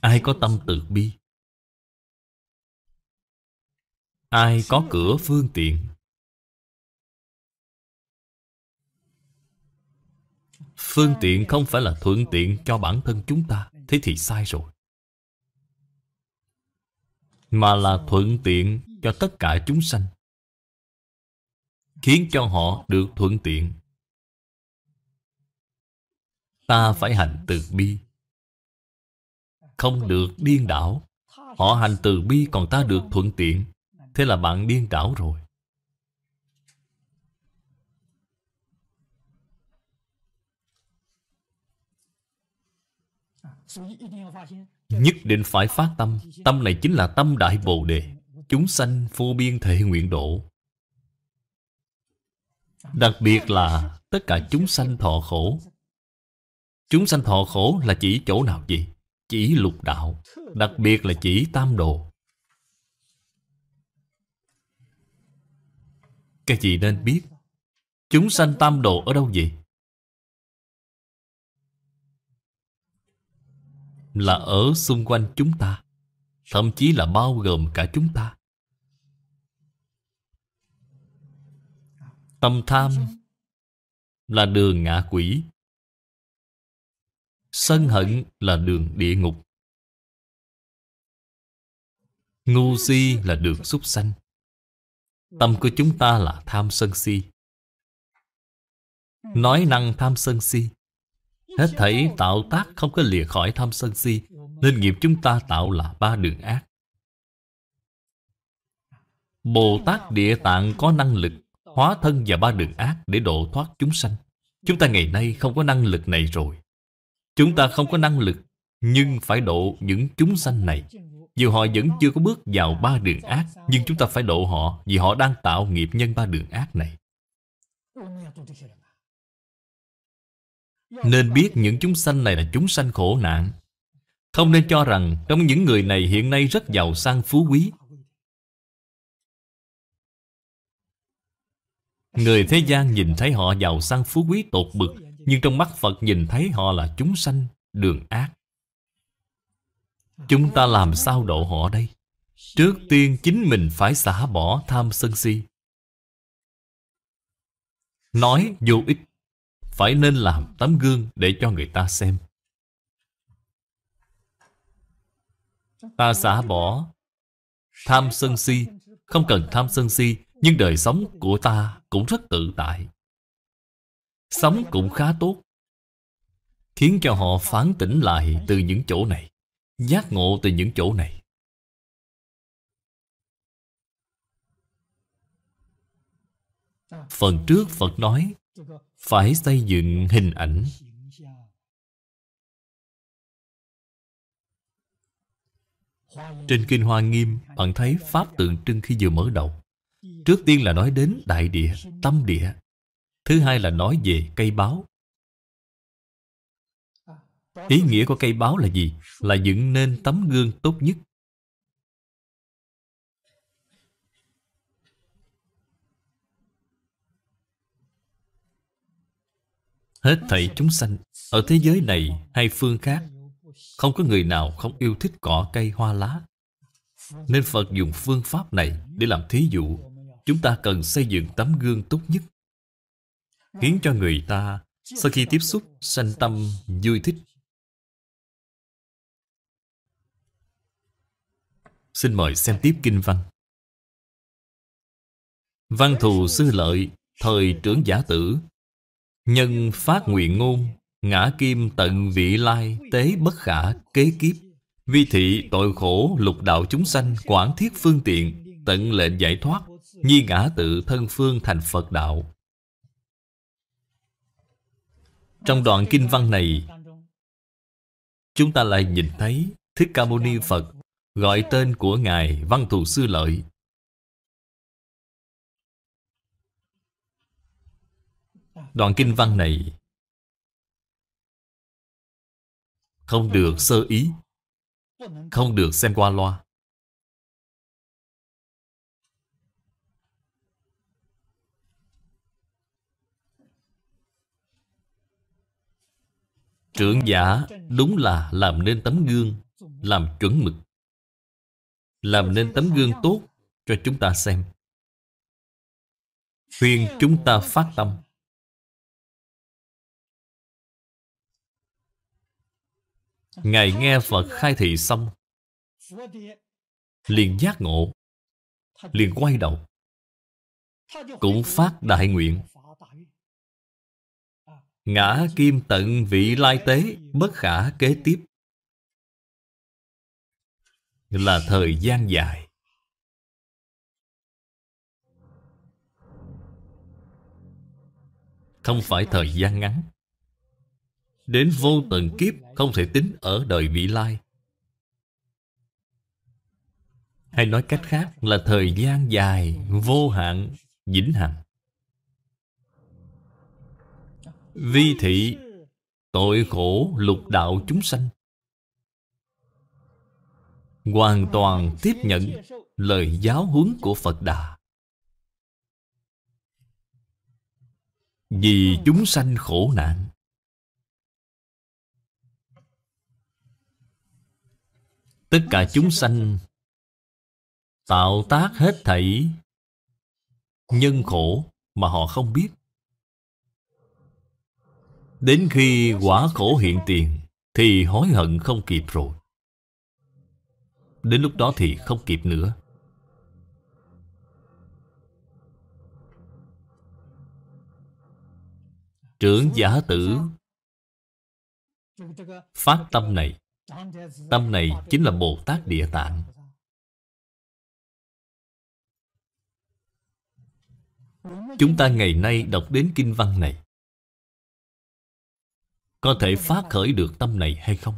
Ai có tâm từ bi Ai có cửa phương tiện Phương tiện không phải là thuận tiện cho bản thân chúng ta Thế thì sai rồi Mà là thuận tiện cho tất cả chúng sanh Khiến cho họ được thuận tiện Ta phải hành từ bi Không được điên đảo Họ hành từ bi còn ta được thuận tiện Thế là bạn điên đảo rồi Nhất định phải phát tâm Tâm này chính là tâm Đại Bồ Đề Chúng sanh vô biên thể nguyện độ Đặc biệt là tất cả chúng sanh thọ khổ Chúng sanh thọ khổ là chỉ chỗ nào vậy? Chỉ lục đạo Đặc biệt là chỉ tam đồ Các vị nên biết Chúng sanh tam đồ ở đâu vậy? là ở xung quanh chúng ta thậm chí là bao gồm cả chúng ta tâm tham là đường ngạ quỷ sân hận là đường địa ngục ngu si là đường súc sanh tâm của chúng ta là tham sân si nói năng tham sân si Hết thảy tạo tác không có lìa khỏi tham sân si Nên nghiệp chúng ta tạo là ba đường ác Bồ Tát Địa Tạng có năng lực Hóa thân và ba đường ác để độ thoát chúng sanh Chúng ta ngày nay không có năng lực này rồi Chúng ta không có năng lực Nhưng phải độ những chúng sanh này Dù họ vẫn chưa có bước vào ba đường ác Nhưng chúng ta phải độ họ Vì họ đang tạo nghiệp nhân ba đường ác này nên biết những chúng sanh này là chúng sanh khổ nạn Không nên cho rằng Trong những người này hiện nay rất giàu sang phú quý Người thế gian nhìn thấy họ giàu sang phú quý tột bực Nhưng trong mắt Phật nhìn thấy họ là chúng sanh đường ác Chúng ta làm sao độ họ đây? Trước tiên chính mình phải xả bỏ tham sân si Nói vô ích phải nên làm tấm gương để cho người ta xem. Ta xả bỏ tham sân si, không cần tham sân si, nhưng đời sống của ta cũng rất tự tại. Sống cũng khá tốt, khiến cho họ phán tỉnh lại từ những chỗ này, giác ngộ từ những chỗ này. Phần trước Phật nói phải xây dựng hình ảnh trên kinh hoa nghiêm bạn thấy pháp tượng trưng khi vừa mở đầu trước tiên là nói đến đại địa tâm địa thứ hai là nói về cây báo ý nghĩa của cây báo là gì là dựng nên tấm gương tốt nhất Hết thảy chúng sanh Ở thế giới này hay phương khác Không có người nào không yêu thích cỏ cây hoa lá Nên Phật dùng phương pháp này Để làm thí dụ Chúng ta cần xây dựng tấm gương tốt nhất Khiến cho người ta Sau khi tiếp xúc sanh tâm vui thích Xin mời xem tiếp kinh văn Văn thù sư lợi Thời trưởng giả tử Nhân phát nguyện ngôn Ngã kim tận vị lai Tế bất khả kế kiếp Vi thị tội khổ lục đạo chúng sanh quản thiết phương tiện Tận lệnh giải thoát Nhi ngã tự thân phương thành Phật đạo Trong đoạn kinh văn này Chúng ta lại nhìn thấy Thích Ca Mâu Ni Phật Gọi tên của Ngài Văn Thù Sư Lợi Đoạn kinh văn này Không được sơ ý Không được xem qua loa Trưởng giả đúng là làm nên tấm gương Làm chuẩn mực Làm nên tấm gương tốt cho chúng ta xem Khuyên chúng ta phát tâm Ngài nghe Phật khai thị xong Liền giác ngộ Liền quay đầu Cũng phát đại nguyện Ngã kim tận vị lai tế Bất khả kế tiếp Là thời gian dài Không phải thời gian ngắn Đến vô tận kiếp không thể tính ở đời vị lai Hay nói cách khác là thời gian dài, vô hạn, vĩnh hằng Vi thị tội khổ lục đạo chúng sanh Hoàn toàn tiếp nhận lời giáo huấn của Phật Đà Vì chúng sanh khổ nạn tất cả chúng sanh tạo tác hết thảy nhân khổ mà họ không biết đến khi quả khổ hiện tiền thì hối hận không kịp rồi đến lúc đó thì không kịp nữa trưởng giả tử phát tâm này Tâm này chính là Bồ Tát Địa Tạng Chúng ta ngày nay đọc đến kinh văn này Có thể phát khởi được tâm này hay không?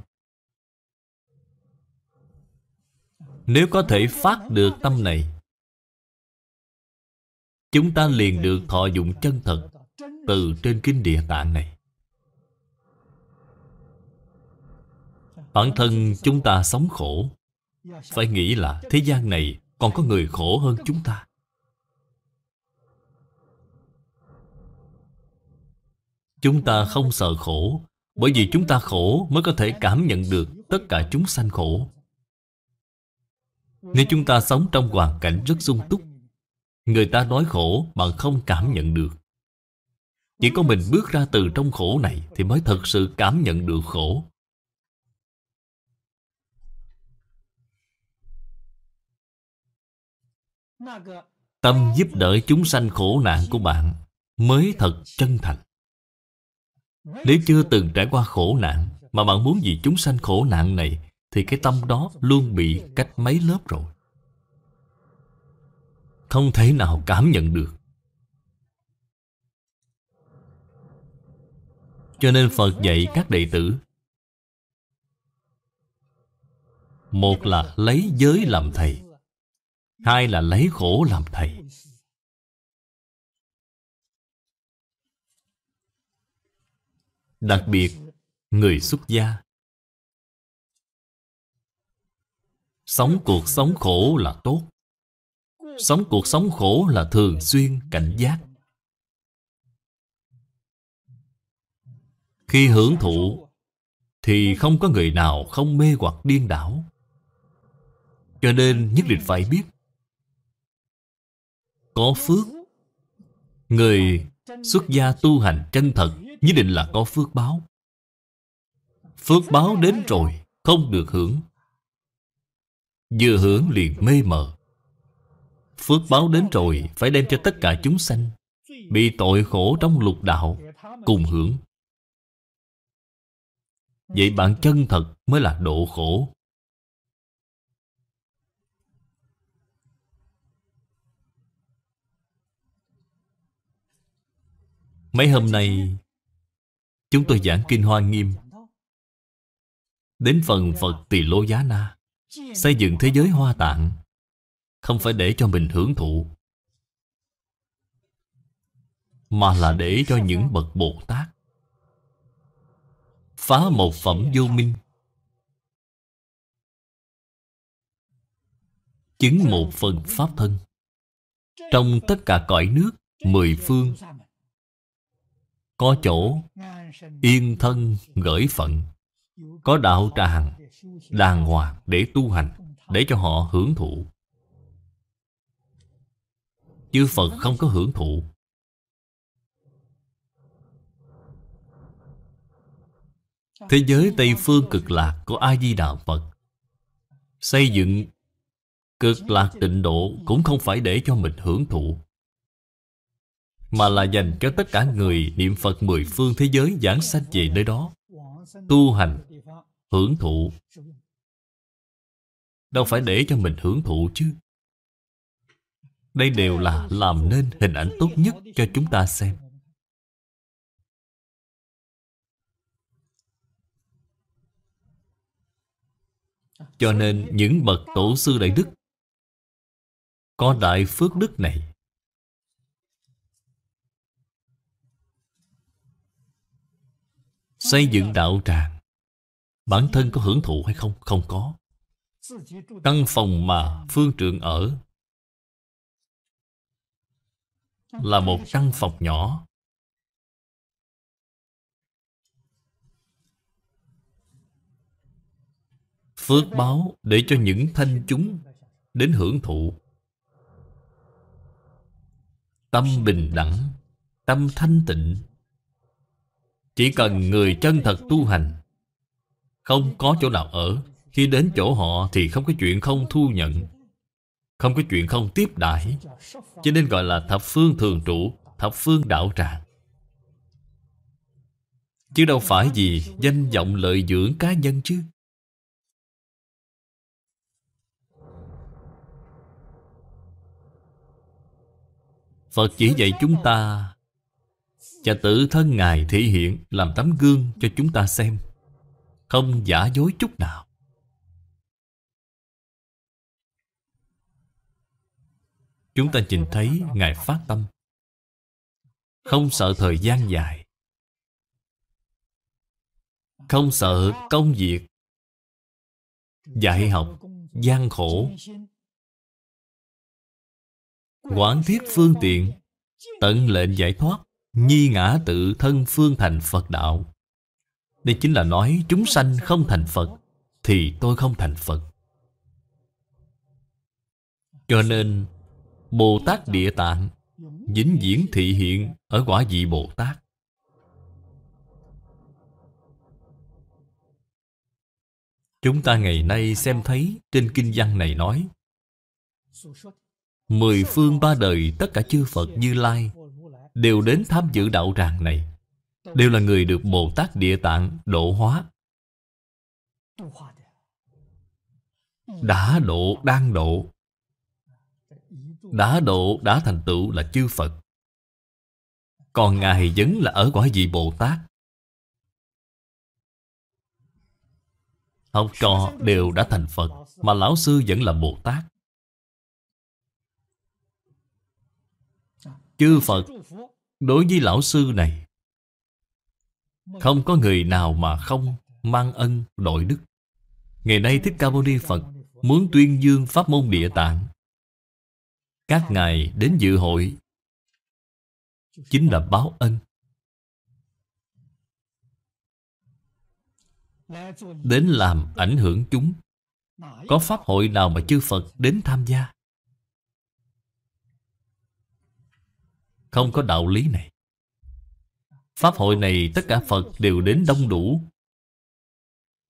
Nếu có thể phát được tâm này Chúng ta liền được thọ dụng chân thật Từ trên kinh địa tạng này Bản thân chúng ta sống khổ Phải nghĩ là thế gian này còn có người khổ hơn chúng ta Chúng ta không sợ khổ Bởi vì chúng ta khổ mới có thể cảm nhận được tất cả chúng sanh khổ Nếu chúng ta sống trong hoàn cảnh rất sung túc Người ta nói khổ bạn không cảm nhận được Chỉ có mình bước ra từ trong khổ này Thì mới thật sự cảm nhận được khổ Tâm giúp đỡ chúng sanh khổ nạn của bạn mới thật chân thành. Nếu chưa từng trải qua khổ nạn mà bạn muốn vì chúng sanh khổ nạn này thì cái tâm đó luôn bị cách mấy lớp rồi. Không thể nào cảm nhận được. Cho nên Phật dạy các đệ tử Một là lấy giới làm thầy Hai là lấy khổ làm thầy Đặc biệt Người xuất gia Sống cuộc sống khổ là tốt Sống cuộc sống khổ là thường xuyên cảnh giác Khi hưởng thụ Thì không có người nào không mê hoặc điên đảo Cho nên nhất định phải biết có phước Người xuất gia tu hành chân thật Nhất định là có phước báo Phước báo đến rồi Không được hưởng Vừa hưởng liền mê mờ Phước báo đến rồi Phải đem cho tất cả chúng sanh Bị tội khổ trong lục đạo Cùng hưởng Vậy bạn chân thật mới là độ khổ Mấy hôm nay Chúng tôi giảng Kinh Hoa Nghiêm Đến phần Phật Tỳ Lô Giá Na Xây dựng thế giới hoa tạng Không phải để cho mình hưởng thụ Mà là để cho những bậc Bồ Tát Phá một phẩm vô minh Chứng một phần Pháp thân Trong tất cả cõi nước Mười phương có chỗ yên thân gửi phận Có đạo tràng đàng hoàng để tu hành Để cho họ hưởng thụ Chư Phật không có hưởng thụ Thế giới Tây Phương cực lạc của A-di-đà Phật Xây dựng cực lạc tịnh độ cũng không phải để cho mình hưởng thụ mà là dành cho tất cả người niệm Phật mười phương thế giới giảng sanh về nơi đó, tu hành, hưởng thụ. Đâu phải để cho mình hưởng thụ chứ. Đây đều là làm nên hình ảnh tốt nhất cho chúng ta xem. Cho nên những bậc tổ sư đại đức có đại phước đức này Xây dựng đạo tràng Bản thân có hưởng thụ hay không? Không có Căn phòng mà phương trượng ở Là một căn phòng nhỏ Phước báo để cho những thanh chúng Đến hưởng thụ Tâm bình đẳng Tâm thanh tịnh chỉ cần người chân thật tu hành Không có chỗ nào ở Khi đến chỗ họ thì không có chuyện không thu nhận Không có chuyện không tiếp đãi Cho nên gọi là thập phương thường trụ Thập phương đạo tràng Chứ đâu phải gì danh vọng lợi dưỡng cá nhân chứ Phật chỉ dạy chúng ta và tự thân Ngài thể hiện làm tấm gương cho chúng ta xem Không giả dối chút nào Chúng ta nhìn thấy Ngài phát tâm Không sợ thời gian dài Không sợ công việc Dạy học gian khổ Quán thiết phương tiện Tận lệnh giải thoát nhi ngã tự thân phương thành Phật đạo. Đây chính là nói chúng sanh không thành Phật thì tôi không thành Phật. Cho nên Bồ Tát Địa Tạng vĩnh viễn thị hiện ở quả vị Bồ Tát. Chúng ta ngày nay xem thấy trên kinh văn này nói Mười phương ba đời tất cả chư Phật như Lai đều đến tham dự đạo tràng này đều là người được Bồ Tát Địa Tạng độ hóa. Đã độ, đang độ. Đã độ, đã thành tựu là chư Phật. Còn Ngài vẫn là ở quả vị Bồ Tát. Học trò đều đã thành Phật, mà Lão Sư vẫn là Bồ Tát. Chư Phật Đối với lão sư này Không có người nào mà không mang ân đội đức Ngày nay Thích Ca Mâu Ni Phật Muốn tuyên dương Pháp môn địa tạng Các ngài đến dự hội Chính là báo ân Đến làm ảnh hưởng chúng Có pháp hội nào mà chư Phật đến tham gia Không có đạo lý này Pháp hội này tất cả Phật đều đến đông đủ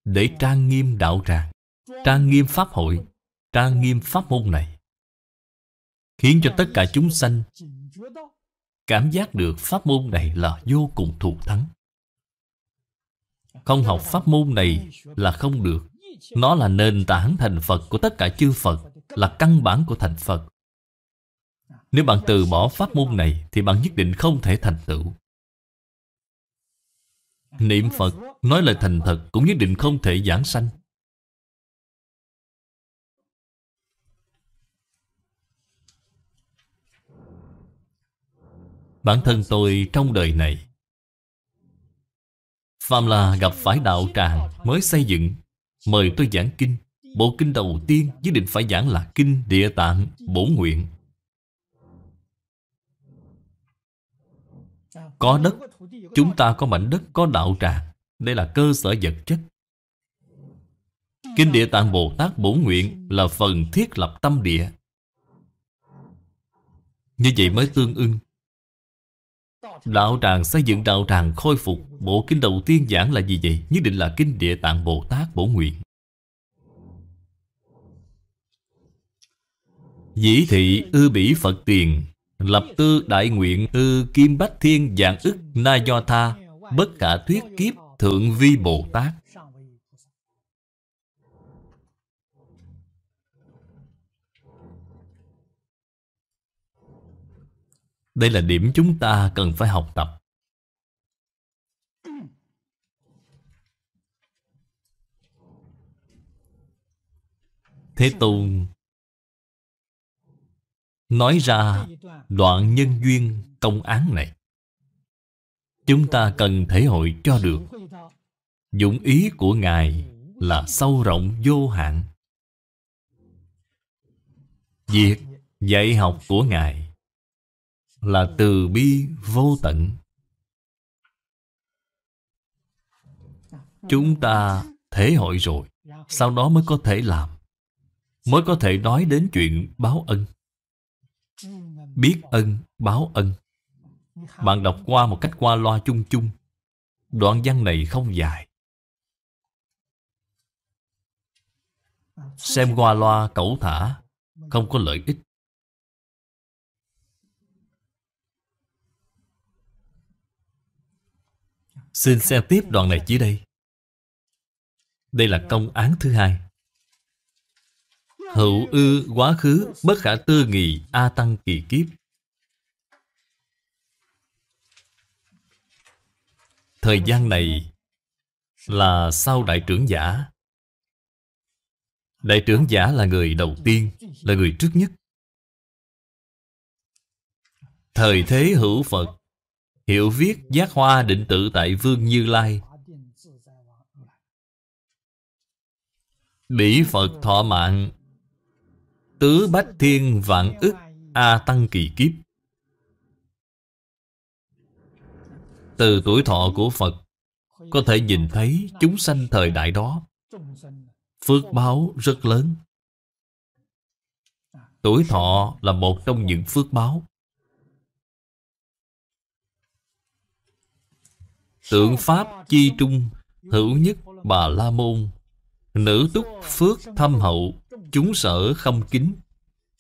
Để trang nghiêm đạo tràng Trang nghiêm Pháp hội Trang nghiêm Pháp môn này Khiến cho tất cả chúng sanh Cảm giác được Pháp môn này là vô cùng thù thắng Không học Pháp môn này là không được Nó là nền tảng thành Phật của tất cả chư Phật Là căn bản của thành Phật nếu bạn từ bỏ pháp môn này Thì bạn nhất định không thể thành tựu Niệm Phật Nói lời thành thật Cũng nhất định không thể giảng sanh Bản thân tôi trong đời này Phạm là gặp phải đạo tràng mới xây dựng Mời tôi giảng kinh Bộ kinh đầu tiên nhất định phải giảng là kinh địa tạng bổ nguyện có đất Chúng ta có mảnh đất, có đạo tràng Đây là cơ sở vật chất Kinh địa tạng Bồ Tát bổ nguyện Là phần thiết lập tâm địa Như vậy mới tương ưng Đạo tràng xây dựng đạo tràng khôi phục Bộ kinh đầu tiên giảng là gì vậy? Nhất định là kinh địa tạng Bồ Tát bổ nguyện Dĩ thị ư bỉ Phật tiền Lập tư đại nguyện ư kim bách thiên dạng ức na do tha Bất cả thuyết kiếp thượng vi Bồ Tát Đây là điểm chúng ta cần phải học tập Thế Tôn Nói ra đoạn nhân duyên công án này Chúng ta cần thể hội cho được Dụng ý của Ngài là sâu rộng vô hạn Việc dạy học của Ngài Là từ bi vô tận Chúng ta thể hội rồi Sau đó mới có thể làm Mới có thể nói đến chuyện báo ân biết ân báo ân bạn đọc qua một cách qua loa chung chung đoạn văn này không dài xem qua loa cẩu thả không có lợi ích xin xem tiếp đoạn này dưới đây đây là công án thứ hai Hữu ư quá khứ Bất khả tư nghị A tăng kỳ kiếp Thời gian này Là sau đại trưởng giả Đại trưởng giả là người đầu tiên Là người trước nhất Thời thế hữu Phật Hiểu viết giác hoa định tự tại Vương Như Lai Bỉ Phật thọ mạng Tứ bách thiên vạn ức A tăng kỳ kiếp Từ tuổi thọ của Phật Có thể nhìn thấy chúng sanh thời đại đó Phước báo rất lớn Tuổi thọ là một trong những phước báo Tượng Pháp chi trung Hữu nhất bà La Môn Nữ túc phước thâm hậu chúng sở không kính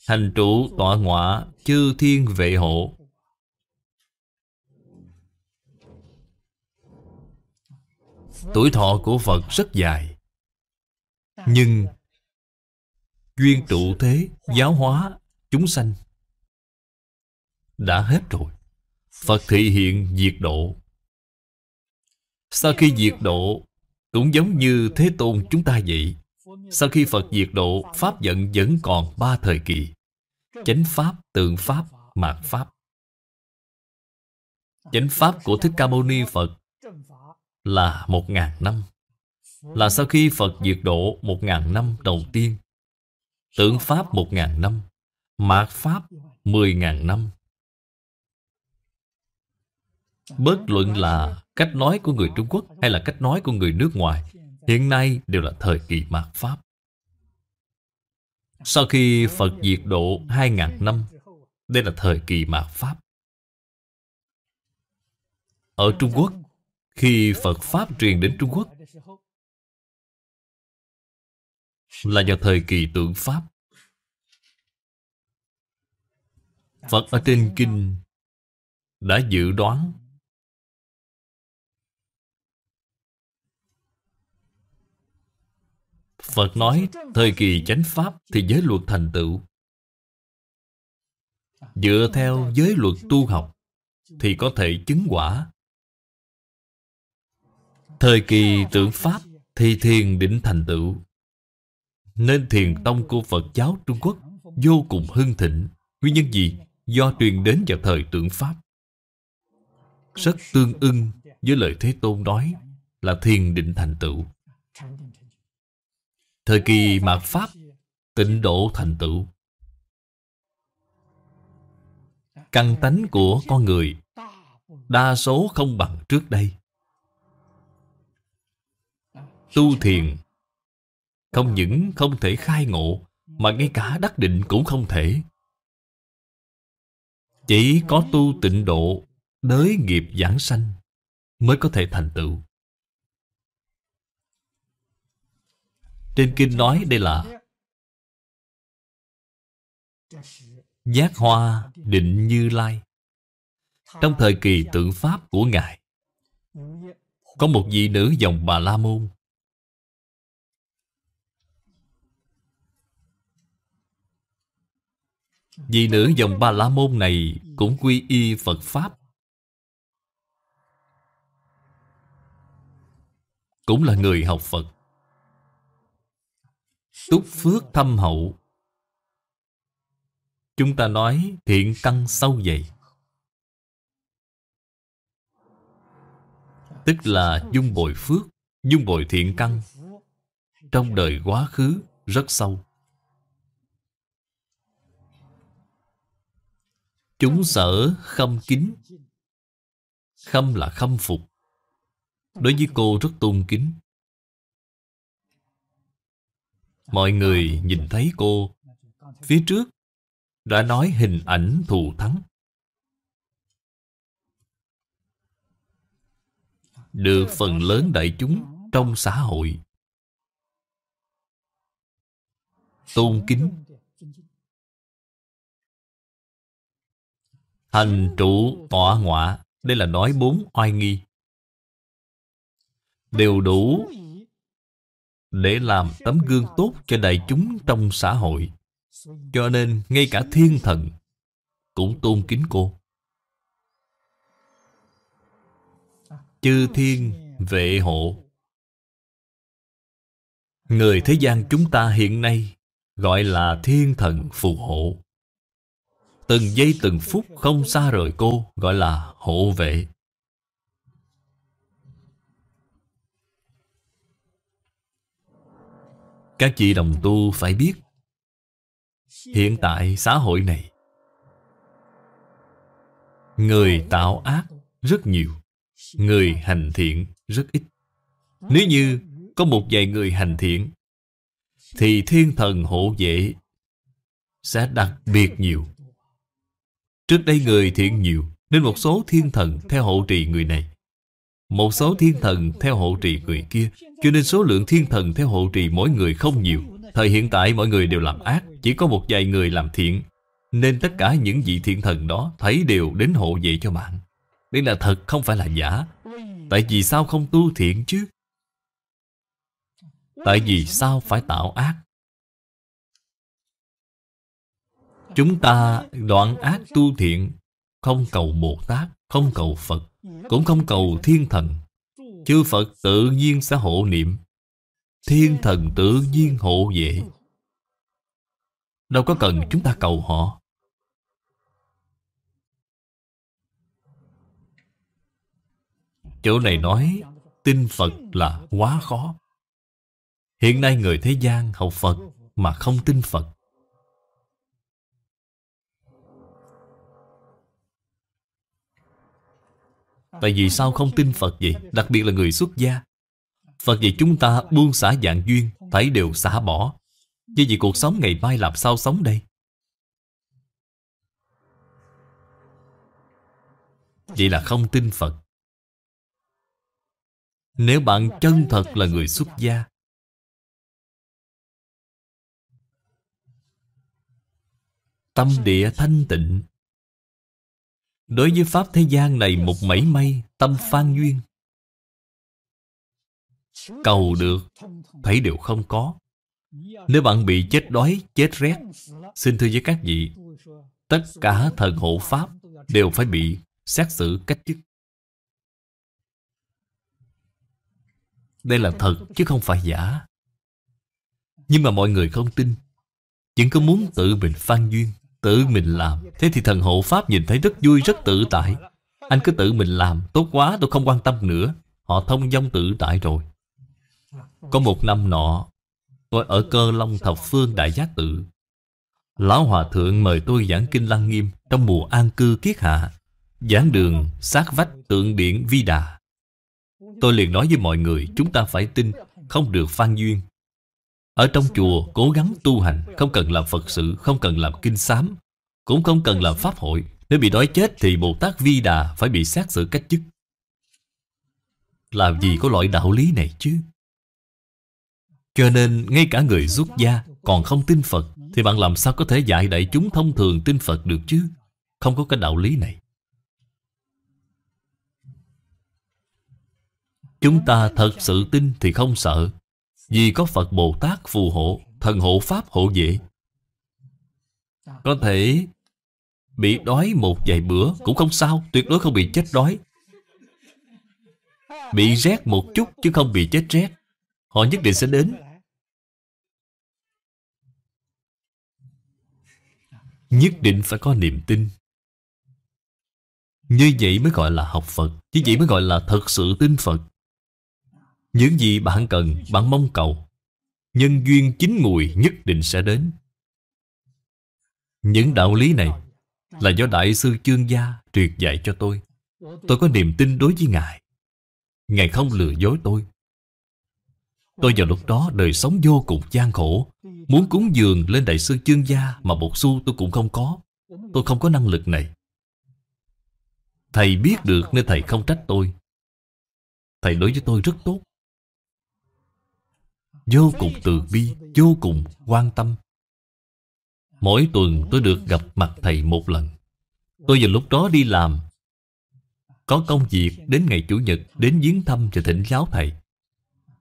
Thành trụ tọa ngọa chư thiên vệ hộ Tuổi thọ của Phật rất dài Nhưng Duyên trụ thế Giáo hóa Chúng sanh Đã hết rồi Phật thị hiện diệt độ Sau khi diệt độ Cũng giống như Thế Tôn chúng ta vậy sau khi Phật diệt độ Pháp giận vẫn còn ba thời kỳ Chánh Pháp, Tượng Pháp, Mạt Pháp Chánh Pháp của Thích Ca Mâu Ni Phật Là một ngàn năm Là sau khi Phật diệt độ một ngàn năm đầu tiên Tượng Pháp một ngàn năm Mạt Pháp mười ngàn năm Bất luận là cách nói của người Trung Quốc hay là cách nói của người nước ngoài hiện nay đều là thời kỳ mạt Pháp. Sau khi Phật diệt độ hai ngàn năm, đây là thời kỳ mạt Pháp. Ở Trung Quốc, khi Phật Pháp truyền đến Trung Quốc, là vào thời kỳ tượng Pháp. Phật ở trên Kinh đã dự đoán Phật nói Thời kỳ chánh pháp thì giới luật thành tựu Dựa theo giới luật tu học Thì có thể chứng quả Thời kỳ tưởng Pháp Thì thiền định thành tựu Nên thiền tông của Phật giáo Trung Quốc Vô cùng hưng thịnh Nguyên nhân gì? Do truyền đến vào thời tưởng Pháp Rất tương ưng với lời Thế Tôn nói Là thiền định thành tựu Thời kỳ mạt Pháp Tịnh độ thành tựu Căn tánh của con người Đa số không bằng trước đây Tu thiền Không những không thể khai ngộ Mà ngay cả đắc định cũng không thể Chỉ có tu tịnh độ Đới nghiệp giảng sanh Mới có thể thành tựu Trên kinh nói đây là Giác hoa định như lai Trong thời kỳ tượng Pháp của Ngài Có một vị nữ dòng Bà La Môn Vị nữ dòng Bà La Môn này Cũng quy y Phật Pháp Cũng là người học Phật túc phước thâm hậu. Chúng ta nói thiện căn sâu dày. Tức là dung bồi phước, dung bồi thiện căn trong đời quá khứ rất sâu. Chúng sở khâm kính. Khâm là khâm phục. Đối với cô rất tôn kính. Mọi người nhìn thấy cô Phía trước đã nói hình ảnh thù thắng Được phần lớn đại chúng trong xã hội Tôn kính Thành trụ tọa ngọa Đây là nói bốn oai nghi Đều đủ để làm tấm gương tốt cho đại chúng trong xã hội. Cho nên ngay cả thiên thần cũng tôn kính cô. Chư thiên vệ hộ Người thế gian chúng ta hiện nay gọi là thiên thần phù hộ. Từng giây từng phút không xa rời cô gọi là hộ vệ. Các chị đồng tu phải biết Hiện tại xã hội này Người tạo ác rất nhiều Người hành thiện rất ít Nếu như có một vài người hành thiện Thì thiên thần hộ vệ Sẽ đặc biệt nhiều Trước đây người thiện nhiều Nên một số thiên thần theo hộ trì người này một số thiên thần theo hộ trì người kia Cho nên số lượng thiên thần theo hộ trì mỗi người không nhiều Thời hiện tại mọi người đều làm ác Chỉ có một vài người làm thiện Nên tất cả những vị thiện thần đó Thấy đều đến hộ vệ cho bạn Đây là thật không phải là giả Tại vì sao không tu thiện chứ Tại vì sao phải tạo ác Chúng ta đoạn ác tu thiện Không cầu Bồ Tát Không cầu Phật cũng không cầu thiên thần Chư Phật tự nhiên sẽ hộ niệm Thiên thần tự nhiên hộ vệ Đâu có cần chúng ta cầu họ Chỗ này nói Tin Phật là quá khó Hiện nay người thế gian học Phật Mà không tin Phật Tại vì sao không tin Phật vậy Đặc biệt là người xuất gia Phật dạy chúng ta buông xả dạng duyên Thấy đều xả bỏ Chứ vì cuộc sống ngày mai làm sao sống đây Vậy là không tin Phật Nếu bạn chân thật là người xuất gia Tâm địa thanh tịnh Đối với Pháp thế gian này một mảy may Tâm phan duyên Cầu được Thấy đều không có Nếu bạn bị chết đói, chết rét Xin thưa với các vị Tất cả thần hộ Pháp Đều phải bị xét xử cách chức Đây là thật chứ không phải giả Nhưng mà mọi người không tin Chỉ có muốn tự mình phan duyên Tự mình làm Thế thì thần hộ Pháp nhìn thấy rất vui, rất tự tại Anh cứ tự mình làm Tốt quá tôi không quan tâm nữa Họ thông dong tự tại rồi Có một năm nọ Tôi ở cơ long thập phương đại giác tự Lão Hòa Thượng mời tôi giảng Kinh Lăng Nghiêm Trong mùa an cư kiết hạ Giảng đường sát vách tượng điện Vi Đà Tôi liền nói với mọi người Chúng ta phải tin Không được phan duyên ở trong chùa cố gắng tu hành Không cần làm Phật sự Không cần làm kinh sám Cũng không cần làm pháp hội Nếu bị đói chết thì Bồ Tát Vi Đà Phải bị xét xử cách chức Làm gì có loại đạo lý này chứ Cho nên ngay cả người xuất gia Còn không tin Phật Thì bạn làm sao có thể dạy đại chúng thông thường tin Phật được chứ Không có cái đạo lý này Chúng ta thật sự tin thì không sợ vì có Phật Bồ Tát phù hộ Thần hộ Pháp hộ vệ Có thể Bị đói một vài bữa Cũng không sao Tuyệt đối không bị chết đói Bị rét một chút Chứ không bị chết rét Họ nhất định sẽ đến Nhất định phải có niềm tin Như vậy mới gọi là học Phật Như vậy mới gọi là thật sự tin Phật những gì bạn cần, bạn mong cầu Nhân duyên chín mùi nhất định sẽ đến Những đạo lý này Là do Đại sư Chương Gia truyền dạy cho tôi Tôi có niềm tin đối với Ngài Ngài không lừa dối tôi Tôi vào lúc đó đời sống vô cùng gian khổ Muốn cúng dường lên đại sư chương gia Mà một xu tôi cũng không có Tôi không có năng lực này Thầy biết được nên thầy không trách tôi Thầy đối với tôi rất tốt vô cùng từ bi vô cùng quan tâm mỗi tuần tôi được gặp mặt thầy một lần tôi vào lúc đó đi làm có công việc đến ngày chủ nhật đến viếng thăm và thỉnh giáo thầy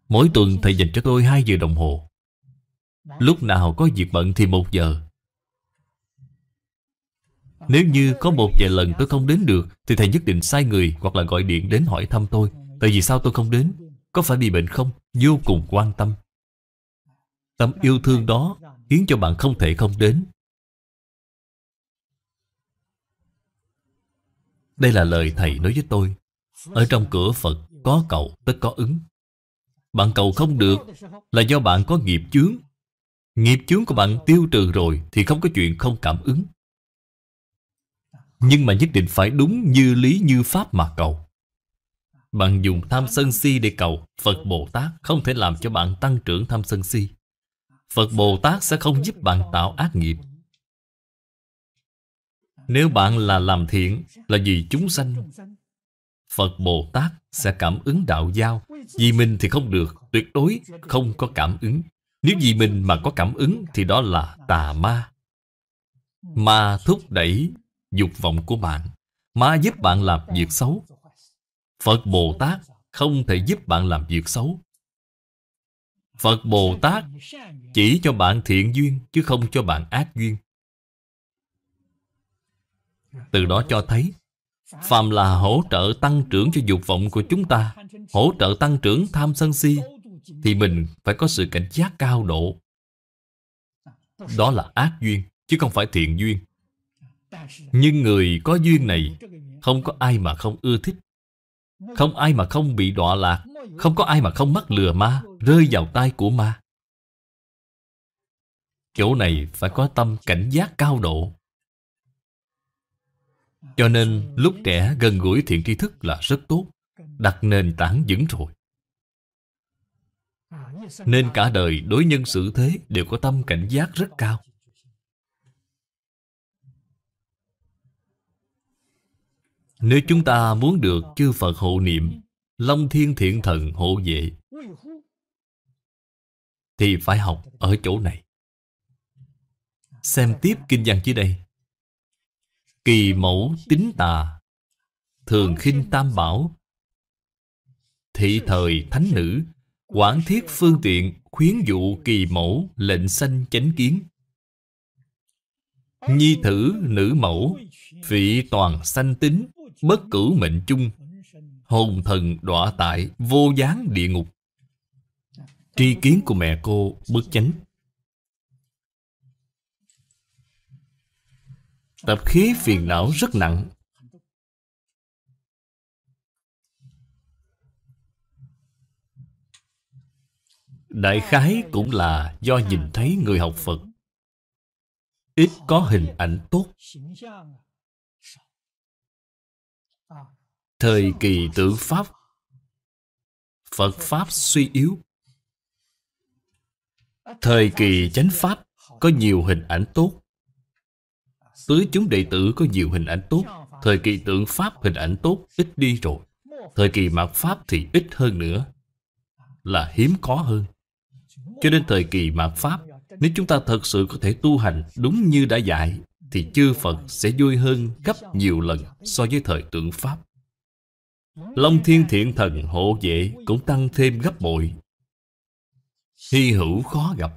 mỗi tuần thầy dành cho tôi hai giờ đồng hồ lúc nào có việc bận thì một giờ nếu như có một vài lần tôi không đến được Thì thầy nhất định sai người hoặc là gọi điện đến hỏi thăm tôi Tại vì sao tôi không đến? Có phải bị bệnh không? Vô cùng quan tâm Tâm yêu thương đó khiến cho bạn không thể không đến. Đây là lời Thầy nói với tôi. Ở trong cửa Phật có cầu tất có ứng. Bạn cầu không được là do bạn có nghiệp chướng. Nghiệp chướng của bạn tiêu trừ rồi thì không có chuyện không cảm ứng. Nhưng mà nhất định phải đúng như lý như pháp mà cầu. Bạn dùng tham sân si để cầu Phật Bồ Tát không thể làm cho bạn tăng trưởng tham sân si Phật Bồ Tát sẽ không giúp bạn tạo ác nghiệp Nếu bạn là làm thiện Là vì chúng sanh Phật Bồ Tát sẽ cảm ứng đạo giao Vì mình thì không được Tuyệt đối không có cảm ứng Nếu vì mình mà có cảm ứng Thì đó là tà ma Ma thúc đẩy dục vọng của bạn Ma giúp bạn làm việc xấu Phật Bồ Tát không thể giúp bạn làm việc xấu Phật Bồ Tát chỉ cho bạn thiện duyên chứ không cho bạn ác duyên. Từ đó cho thấy Phàm là hỗ trợ tăng trưởng cho dục vọng của chúng ta Hỗ trợ tăng trưởng tham sân si Thì mình phải có sự cảnh giác cao độ Đó là ác duyên Chứ không phải thiện duyên Nhưng người có duyên này Không có ai mà không ưa thích Không ai mà không bị đọa lạc Không có ai mà không mắc lừa ma rơi vào tay của ma. Chỗ này phải có tâm cảnh giác cao độ. Cho nên lúc trẻ gần gũi thiện tri thức là rất tốt, đặt nền tảng vững rồi. Nên cả đời đối nhân xử thế đều có tâm cảnh giác rất cao. Nếu chúng ta muốn được chư Phật hộ niệm, Long Thiên Thiện Thần hộ vệ, thì phải học ở chỗ này. Xem tiếp kinh văn dưới đây. Kỳ mẫu tính tà, thường khinh tam bảo, thị thời thánh nữ, quản thiết phương tiện khuyến dụ kỳ mẫu lệnh sanh chánh kiến. Nhi thử nữ mẫu, vị toàn sanh tính, bất cử mệnh chung, hồn thần đọa tại vô gián địa ngục tri kiến của mẹ cô bất chánh tập khí phiền não rất nặng đại khái cũng là do nhìn thấy người học phật ít có hình ảnh tốt thời kỳ tự pháp phật pháp suy yếu Thời kỳ chánh pháp có nhiều hình ảnh tốt. Tứ chúng đệ tử có nhiều hình ảnh tốt. Thời kỳ tượng pháp hình ảnh tốt ít đi rồi. Thời kỳ mạt pháp thì ít hơn nữa. Là hiếm có hơn. Cho nên thời kỳ mạt pháp, nếu chúng ta thật sự có thể tu hành đúng như đã dạy, thì chư Phật sẽ vui hơn gấp nhiều lần so với thời tượng pháp. Long Thiên Thiện Thần hộ vệ cũng tăng thêm gấp bội hy hữu khó gặp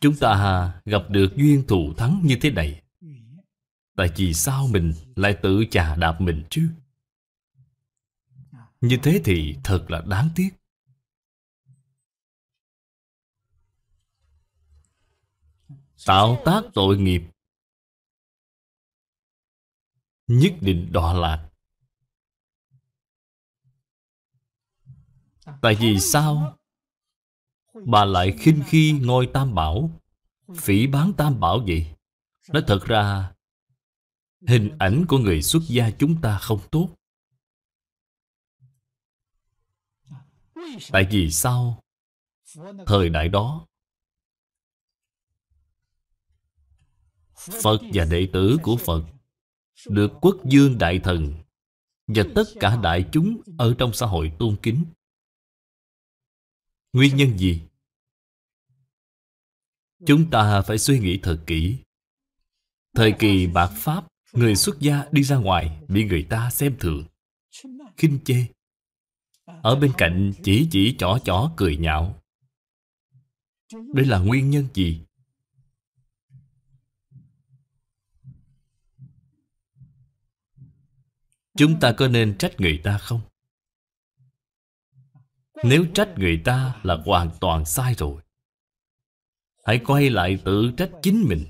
chúng ta gặp được duyên thù thắng như thế này tại vì sao mình lại tự chà đạp mình chứ như thế thì thật là đáng tiếc tạo tác tội nghiệp nhất định đọa lạc Tại vì sao Bà lại khinh khi ngôi tam bảo Phỉ bán tam bảo vậy Nói thật ra Hình ảnh của người xuất gia chúng ta không tốt Tại vì sao Thời đại đó Phật và đệ tử của Phật Được quốc dương đại thần Và tất cả đại chúng Ở trong xã hội tôn kính Nguyên nhân gì? Chúng ta phải suy nghĩ thật kỹ. Thời kỳ bạc Pháp, người xuất gia đi ra ngoài bị người ta xem thường, khinh chê. Ở bên cạnh chỉ chỉ chỏ chỏ cười nhạo. Đây là nguyên nhân gì? Chúng ta có nên trách người ta không? Nếu trách người ta là hoàn toàn sai rồi Hãy quay lại tự trách chính mình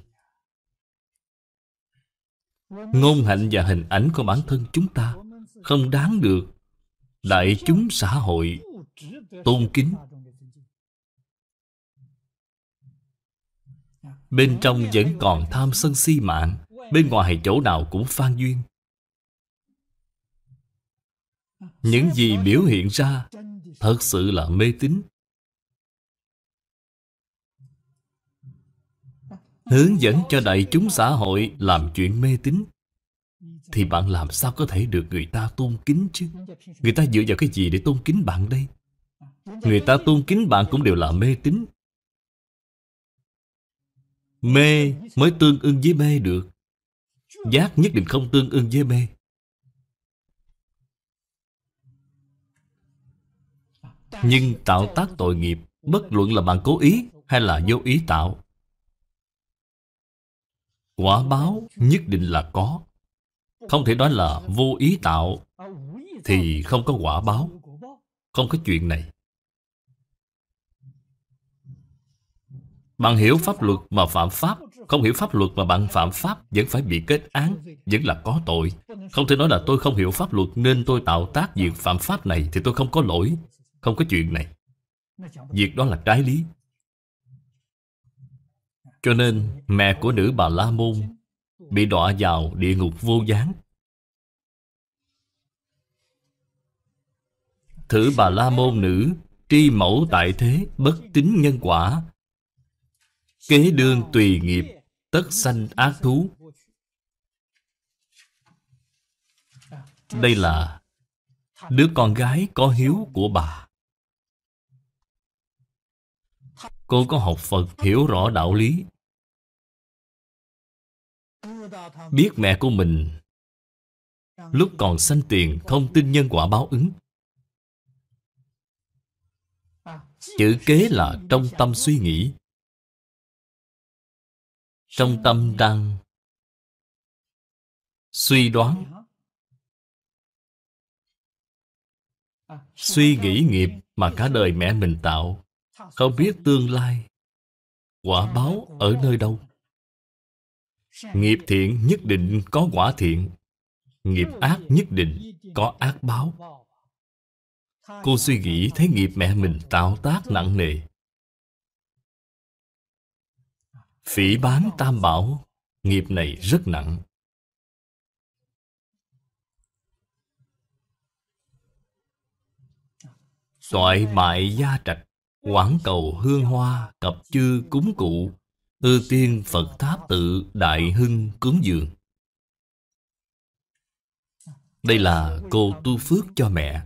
Ngôn hạnh và hình ảnh của bản thân chúng ta Không đáng được Đại chúng xã hội Tôn kính Bên trong vẫn còn tham sân si mạng Bên ngoài chỗ nào cũng phan duyên Những gì biểu hiện ra thật sự là mê tín hướng dẫn cho đại chúng xã hội làm chuyện mê tín thì bạn làm sao có thể được người ta tôn kính chứ người ta dựa vào cái gì để tôn kính bạn đây người ta tôn kính bạn cũng đều là mê tín mê mới tương ưng với mê được giác nhất định không tương ưng với mê Nhưng tạo tác tội nghiệp Bất luận là bạn cố ý hay là vô ý tạo Quả báo nhất định là có Không thể nói là vô ý tạo Thì không có quả báo Không có chuyện này Bạn hiểu pháp luật mà phạm pháp Không hiểu pháp luật mà bạn phạm pháp Vẫn phải bị kết án Vẫn là có tội Không thể nói là tôi không hiểu pháp luật Nên tôi tạo tác việc phạm pháp này Thì tôi không có lỗi không có chuyện này Việc đó là trái lý Cho nên mẹ của nữ bà La Môn Bị đọa vào địa ngục vô gián Thử bà La Môn nữ Tri mẫu tại thế bất tính nhân quả Kế đương tùy nghiệp Tất sanh ác thú Đây là Đứa con gái có hiếu của bà Cô có học Phật hiểu rõ đạo lý Biết mẹ của mình Lúc còn sanh tiền không tin nhân quả báo ứng Chữ kế là trong tâm suy nghĩ Trong tâm đang Suy đoán Suy nghĩ nghiệp mà cả đời mẹ mình tạo không biết tương lai Quả báo ở nơi đâu Nghiệp thiện nhất định có quả thiện Nghiệp ác nhất định có ác báo Cô suy nghĩ thấy nghiệp mẹ mình tạo tác nặng nề Phỉ bán tam bảo Nghiệp này rất nặng Toại bại gia trạch Quảng cầu hương hoa cập chư cúng cụ Ư tiên Phật tháp tự đại hưng cúng dường Đây là cô tu phước cho mẹ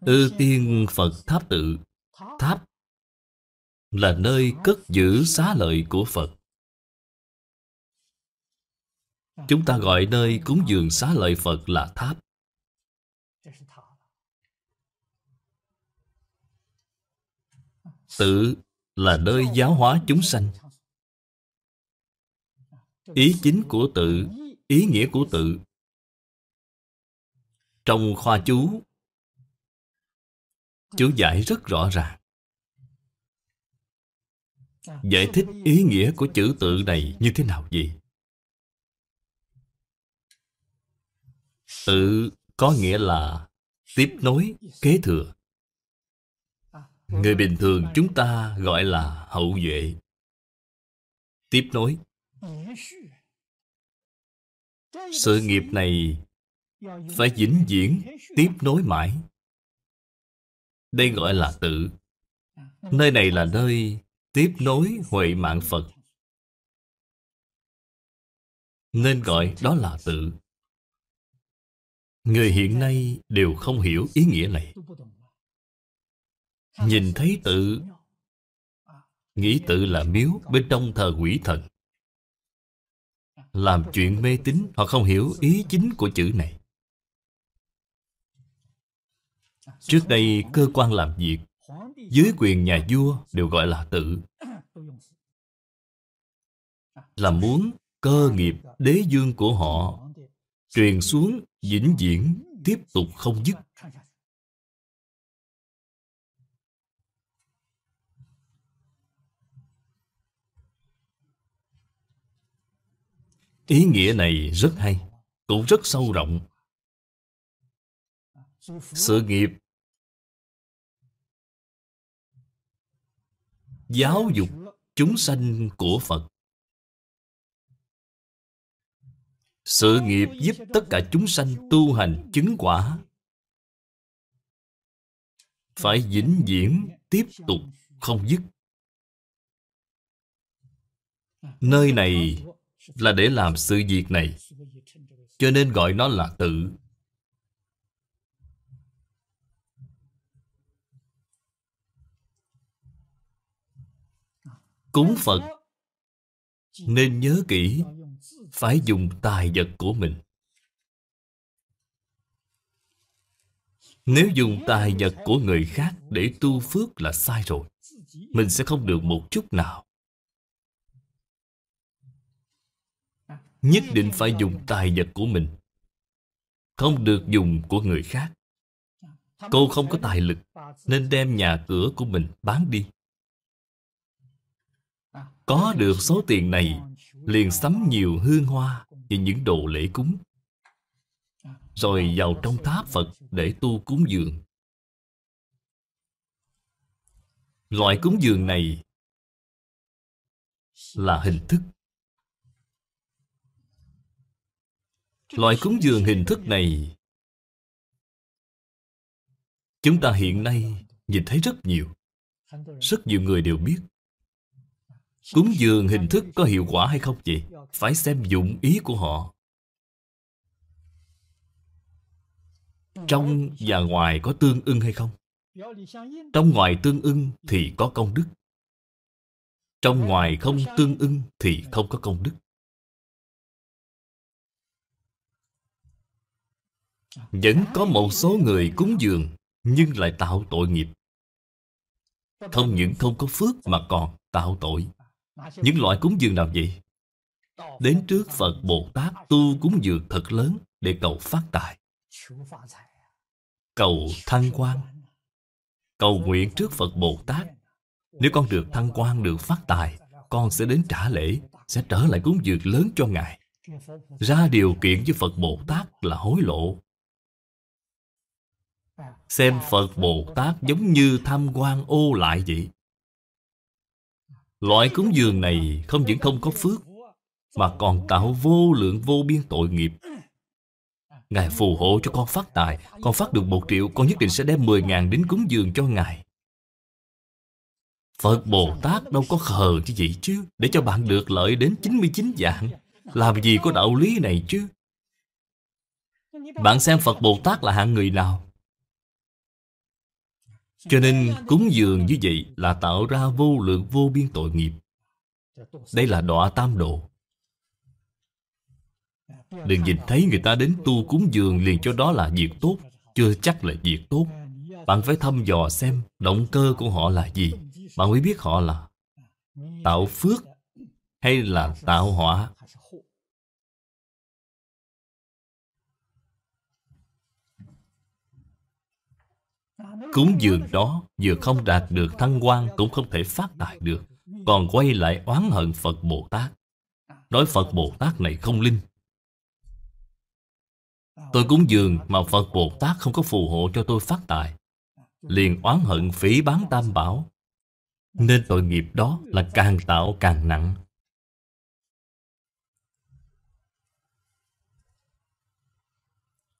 Ư tiên Phật tháp tự Tháp là nơi cất giữ xá lợi của Phật Chúng ta gọi nơi cúng dường xá lợi Phật là tháp. Tự là nơi giáo hóa chúng sanh. Ý chính của tự, ý nghĩa của tự. Trong khoa chú, chú giải rất rõ ràng. Giải thích ý nghĩa của chữ tự này như thế nào vậy? Tự có nghĩa là tiếp nối, kế thừa. Người bình thường chúng ta gọi là hậu duệ. Tiếp nối. Sự nghiệp này phải vĩnh viễn tiếp nối mãi. Đây gọi là tự. Nơi này là nơi tiếp nối huệ mạng Phật. Nên gọi đó là tự. Người hiện nay đều không hiểu ý nghĩa này Nhìn thấy tự Nghĩ tự là miếu bên trong thờ quỷ thần Làm chuyện mê tín Họ không hiểu ý chính của chữ này Trước đây cơ quan làm việc Dưới quyền nhà vua đều gọi là tự Là muốn cơ nghiệp đế dương của họ truyền xuống vĩnh viễn tiếp tục không dứt ý nghĩa này rất hay cũng rất sâu rộng sự nghiệp giáo dục chúng sanh của phật Sự nghiệp giúp tất cả chúng sanh tu hành chứng quả Phải vĩnh viễn tiếp tục không dứt Nơi này là để làm sự việc này Cho nên gọi nó là tự Cúng Phật Nên nhớ kỹ phải dùng tài vật của mình Nếu dùng tài vật của người khác để tu phước là sai rồi Mình sẽ không được một chút nào Nhất định phải dùng tài vật của mình Không được dùng của người khác Cô không có tài lực Nên đem nhà cửa của mình bán đi Có được số tiền này liền sắm nhiều hương hoa và những đồ lễ cúng rồi vào trong tháp Phật để tu cúng dường. Loại cúng dường này là hình thức. Loại cúng dường hình thức này chúng ta hiện nay nhìn thấy rất nhiều. Rất nhiều người đều biết Cúng dường hình thức có hiệu quả hay không vậy? Phải xem dụng ý của họ Trong và ngoài có tương ưng hay không? Trong ngoài tương ưng thì có công đức Trong ngoài không tương ưng thì không có công đức Vẫn có một số người cúng dường Nhưng lại tạo tội nghiệp Không những không có phước mà còn tạo tội những loại cúng dường nào vậy? Đến trước Phật Bồ Tát tu cúng dường thật lớn để cầu phát tài. Cầu thăng quan. Cầu nguyện trước Phật Bồ Tát. Nếu con được thăng quan, được phát tài, con sẽ đến trả lễ, sẽ trở lại cúng dường lớn cho Ngài. Ra điều kiện với Phật Bồ Tát là hối lộ. Xem Phật Bồ Tát giống như tham quan ô lại vậy. Loại cúng dường này không những không có phước Mà còn tạo vô lượng vô biên tội nghiệp Ngài phù hộ cho con phát tài Con phát được một triệu Con nhất định sẽ đem 10 ngàn đến cúng dường cho Ngài Phật Bồ Tát đâu có khờ như vậy chứ Để cho bạn được lợi đến 99 dạng Làm gì có đạo lý này chứ Bạn xem Phật Bồ Tát là hạng người nào cho nên cúng dường như vậy là tạo ra vô lượng vô biên tội nghiệp Đây là đọa tam độ Đừng nhìn thấy người ta đến tu cúng dường liền cho đó là việc tốt Chưa chắc là việc tốt Bạn phải thăm dò xem động cơ của họ là gì Bạn mới biết họ là tạo phước hay là tạo họa Cúng dường đó vừa không đạt được thăng quan cũng không thể phát tài được Còn quay lại oán hận Phật Bồ Tát Nói Phật Bồ Tát này không linh Tôi cúng dường mà Phật Bồ Tát không có phù hộ cho tôi phát tài Liền oán hận phỉ bán tam bảo Nên tội nghiệp đó là càng tạo càng nặng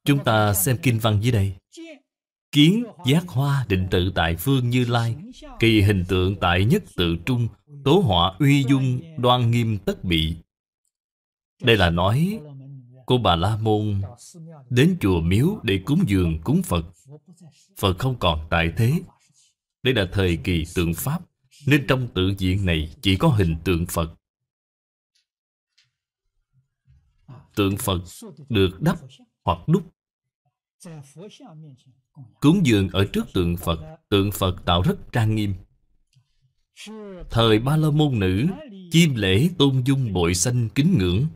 Chúng ta xem kinh văn dưới đây Kiến giác hoa định tự tại phương như lai Kỳ hình tượng tại nhất tự trung Tố họa uy dung đoan nghiêm tất bị Đây là nói Cô bà La Môn Đến chùa miếu để cúng dường cúng Phật Phật không còn tại thế Đây là thời kỳ tượng Pháp Nên trong tự diện này chỉ có hình tượng Phật Tượng Phật được đắp hoặc đúc Cúng dường ở trước tượng Phật Tượng Phật tạo rất trang nghiêm Thời Ba La Môn Nữ Chiêm lễ tôn dung bội sanh kính ngưỡng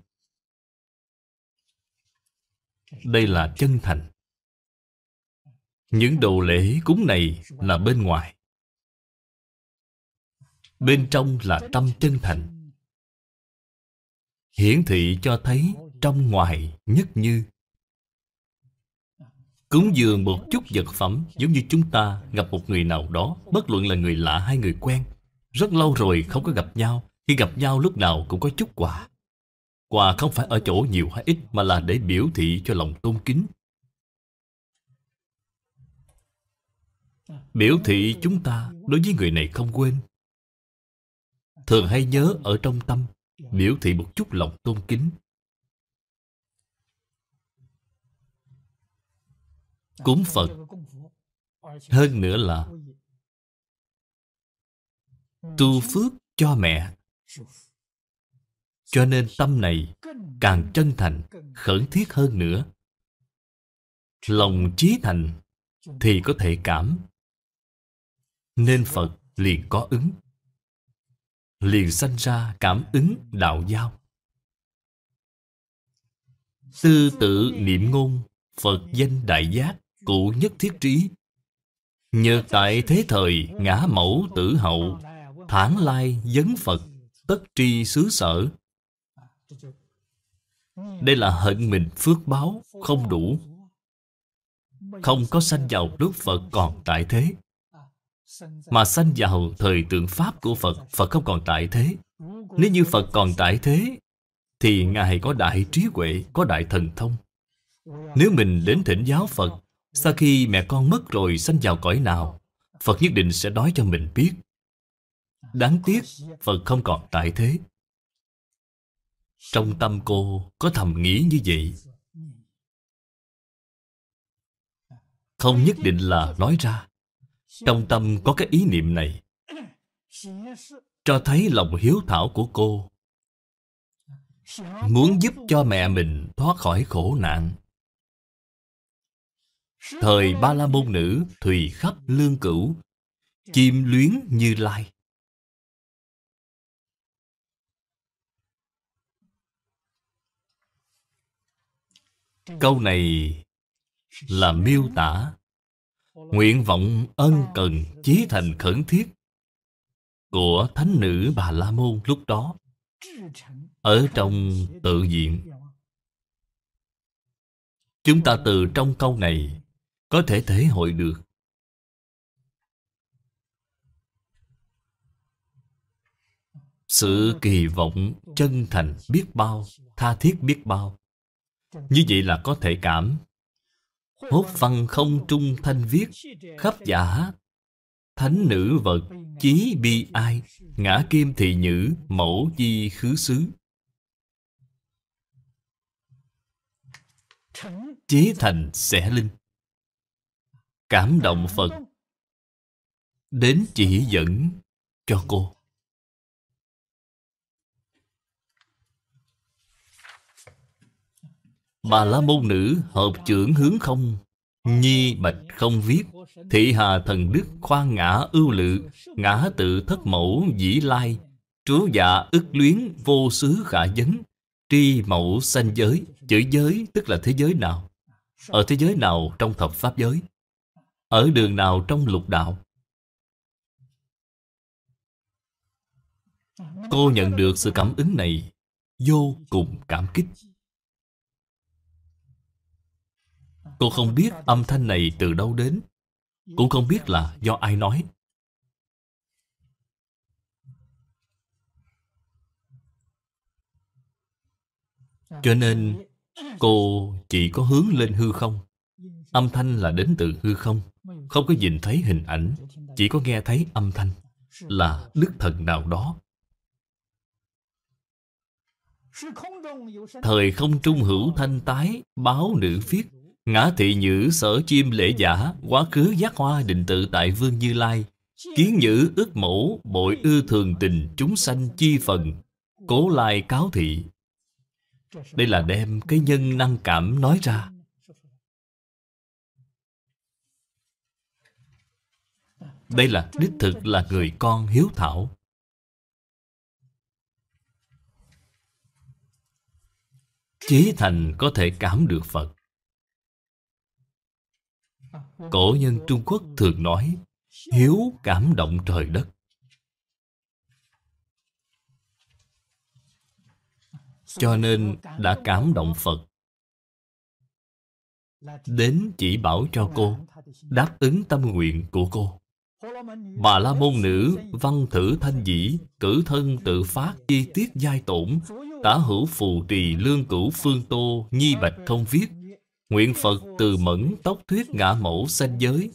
Đây là chân thành Những đồ lễ cúng này là bên ngoài Bên trong là tâm chân thành Hiển thị cho thấy trong ngoài nhất như Cúng dường một chút vật phẩm Giống như chúng ta gặp một người nào đó Bất luận là người lạ hay người quen Rất lâu rồi không có gặp nhau Khi gặp nhau lúc nào cũng có chút quà Quà không phải ở chỗ nhiều hay ít Mà là để biểu thị cho lòng tôn kính Biểu thị chúng ta đối với người này không quên Thường hay nhớ ở trong tâm Biểu thị một chút lòng tôn kính cúng Phật Hơn nữa là Tu phước cho mẹ Cho nên tâm này càng chân thành Khẩn thiết hơn nữa Lòng trí thành Thì có thể cảm Nên Phật liền có ứng Liền sanh ra cảm ứng đạo giao Tư tự niệm ngôn Phật danh đại giác cụ nhất thiết trí nhờ tại thế thời ngã mẫu tử hậu Thản lai dấn Phật Tất tri xứ sở Đây là hận mình phước báo không đủ Không có sanh vào Đức Phật còn tại thế Mà sanh vào thời tượng Pháp của Phật Phật không còn tại thế Nếu như Phật còn tại thế Thì Ngài có đại trí huệ Có đại thần thông Nếu mình đến thỉnh giáo Phật sau khi mẹ con mất rồi sanh vào cõi nào, Phật nhất định sẽ nói cho mình biết. Đáng tiếc, Phật không còn tại thế. Trong tâm cô có thầm nghĩ như vậy. Không nhất định là nói ra. Trong tâm có cái ý niệm này. Cho thấy lòng hiếu thảo của cô Muốn giúp cho mẹ mình thoát khỏi khổ nạn Thời Ba La Môn Nữ Thùy khắp lương cửu Chim luyến như lai Câu này là miêu tả Nguyện vọng ân cần chí thành khẩn thiết Của thánh nữ Bà La Môn lúc đó Ở trong tự diện Chúng ta từ trong câu này có thể thể hội được. Sự kỳ vọng chân thành biết bao, tha thiết biết bao. Như vậy là có thể cảm. Hốt văn không trung thanh viết, khắp giả, thánh nữ vật, chí bi ai, ngã kim thị nhữ, mẫu di khứ xứ. chế thành sẽ linh cảm động Phật đến chỉ dẫn cho cô. Bà La Môn Nữ hợp trưởng hướng không, nhi bạch không viết, thị hà thần đức khoan ngã ưu lự, ngã tự thất mẫu dĩ lai, trú dạ ức luyến vô xứ khả dấn, tri mẫu sanh giới, chữ giới tức là thế giới nào? Ở thế giới nào trong thập pháp giới? ở đường nào trong lục đạo. Cô nhận được sự cảm ứng này vô cùng cảm kích. Cô không biết âm thanh này từ đâu đến, cũng không biết là do ai nói. Cho nên cô chỉ có hướng lên hư không Âm thanh là đến từ hư không không có nhìn thấy hình ảnh Chỉ có nghe thấy âm thanh Là đức thần nào đó Thời không trung hữu thanh tái Báo nữ viết Ngã thị nhữ sở chim lễ giả Quá khứ giác hoa định tự tại vương như lai Kiến nhữ ước mẫu Bội ư thường tình chúng sanh chi phần Cố lai cáo thị Đây là đem cái nhân năng cảm nói ra Đây là đích thực là người con hiếu thảo Chí thành có thể cảm được Phật Cổ nhân Trung Quốc thường nói Hiếu cảm động trời đất Cho nên đã cảm động Phật Đến chỉ bảo cho cô Đáp ứng tâm nguyện của cô Bà La Môn Nữ văn thử thanh dĩ Cử thân tự phát chi tiết giai tổn Tả hữu phù trì lương cửu phương tô Nhi bạch không viết Nguyện Phật từ mẫn tóc thuyết ngã mẫu sanh giới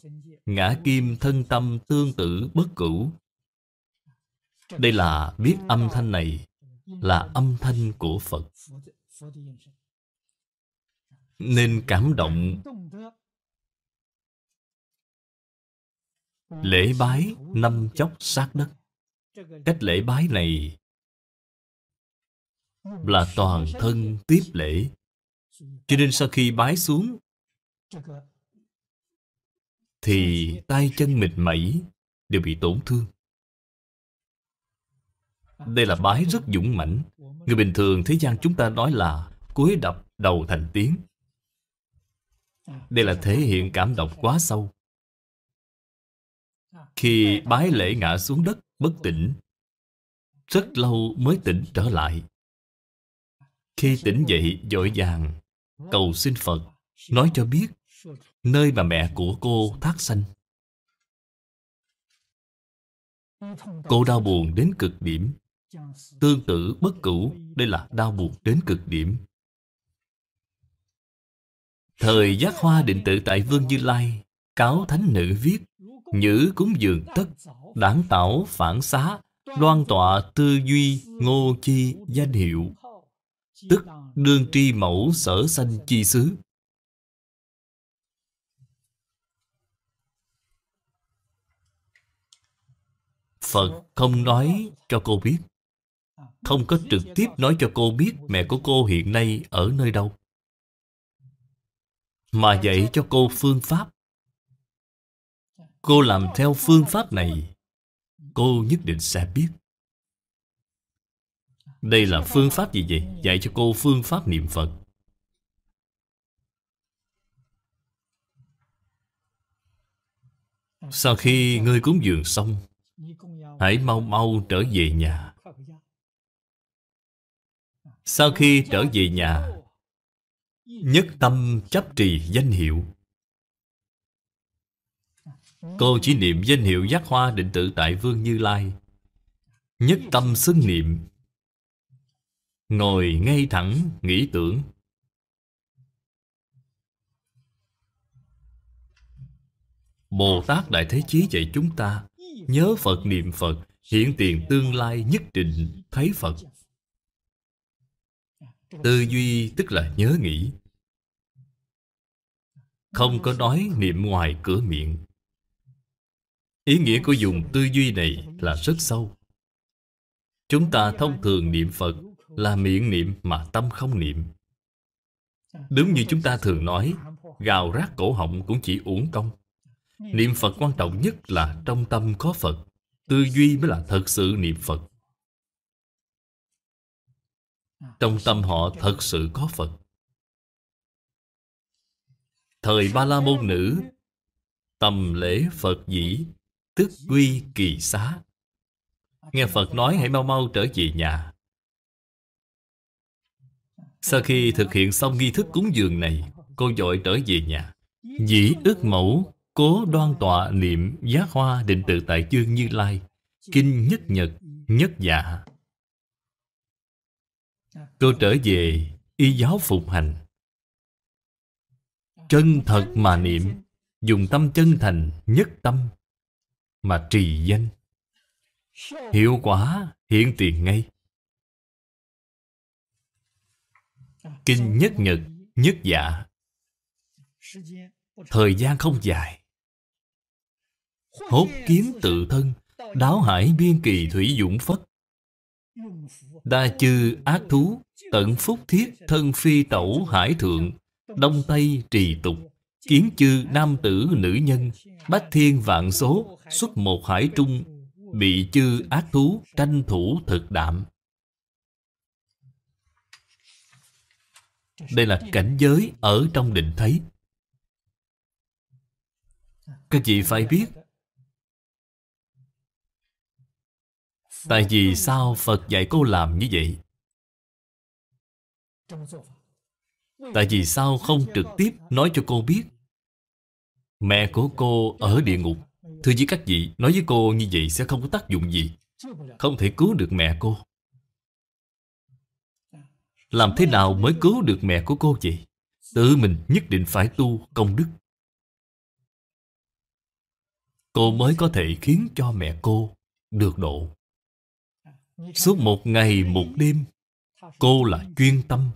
Ngã kim thân tâm tương tự bất cửu Đây là biết âm thanh này Là âm thanh của Phật Nên cảm động Lễ bái năm chốc sát đất Cách lễ bái này là toàn thân tiếp lễ Cho nên sau khi bái xuống Thì tay chân mịt mẩy đều bị tổn thương Đây là bái rất dũng mãnh Người bình thường thế gian chúng ta nói là cúi đập đầu thành tiếng Đây là thể hiện cảm động quá sâu khi bái lễ ngã xuống đất bất tỉnh Rất lâu mới tỉnh trở lại Khi tỉnh dậy dội vàng Cầu xin Phật Nói cho biết Nơi mà mẹ của cô thác sanh Cô đau buồn đến cực điểm Tương tự bất cửu Đây là đau buồn đến cực điểm Thời giác hoa định tự tại Vương Như Lai Cáo Thánh Nữ viết Nhữ cúng dường tất Đảng tảo phản xá Loan tọa tư duy ngô chi danh hiệu Tức đương tri mẫu sở sanh chi xứ Phật không nói cho cô biết Không có trực tiếp nói cho cô biết mẹ của cô hiện nay ở nơi đâu Mà dạy cho cô phương pháp Cô làm theo phương pháp này Cô nhất định sẽ biết Đây là phương pháp gì vậy? Dạy cho cô phương pháp niệm Phật Sau khi ngươi cúng dường xong Hãy mau mau trở về nhà Sau khi trở về nhà Nhất tâm chấp trì danh hiệu Cô chỉ niệm danh hiệu giác hoa định tự tại vương Như Lai Nhất tâm xưng niệm Ngồi ngay thẳng, nghĩ tưởng Bồ Tát Đại Thế Chí dạy chúng ta Nhớ Phật niệm Phật Hiện tiền tương lai nhất định thấy Phật Tư duy tức là nhớ nghĩ Không có nói niệm ngoài cửa miệng Ý nghĩa của dùng tư duy này là rất sâu Chúng ta thông thường niệm Phật Là miệng niệm mà tâm không niệm Đúng như chúng ta thường nói Gào rác cổ họng cũng chỉ uổng công Niệm Phật quan trọng nhất là trong tâm có Phật Tư duy mới là thật sự niệm Phật Trong tâm họ thật sự có Phật Thời Ba La Môn Nữ Tầm lễ Phật dĩ tức quy kỳ xá nghe phật nói hãy mau mau trở về nhà sau khi thực hiện xong nghi thức cúng dường này cô dội trở về nhà dĩ ức mẫu cố đoan tọa niệm giác hoa định tự tại chương như lai kinh nhất nhật nhất dạ cô trở về y giáo phục hành chân thật mà niệm dùng tâm chân thành nhất tâm mà trì danh. Hiệu quả hiện tiền ngay. Kinh nhất nhật, nhất dạ. Thời gian không dài. Hốt kiếm tự thân, đáo hải biên kỳ thủy dũng phất. Đa chư ác thú, tận phúc thiết thân phi tẩu hải thượng, đông tây trì tục. Kiến chư nam tử nữ nhân Bách thiên vạn số Xuất một hải trung Bị chư ác thú tranh thủ thực đạm Đây là cảnh giới ở trong định thấy Các vị phải biết Tại vì sao Phật dạy cô làm như vậy? Tại vì sao không trực tiếp nói cho cô biết Mẹ của cô ở địa ngục Thưa với các vị Nói với cô như vậy sẽ không có tác dụng gì Không thể cứu được mẹ cô Làm thế nào mới cứu được mẹ của cô vậy Tự mình nhất định phải tu công đức Cô mới có thể khiến cho mẹ cô được độ Suốt một ngày một đêm Cô là chuyên tâm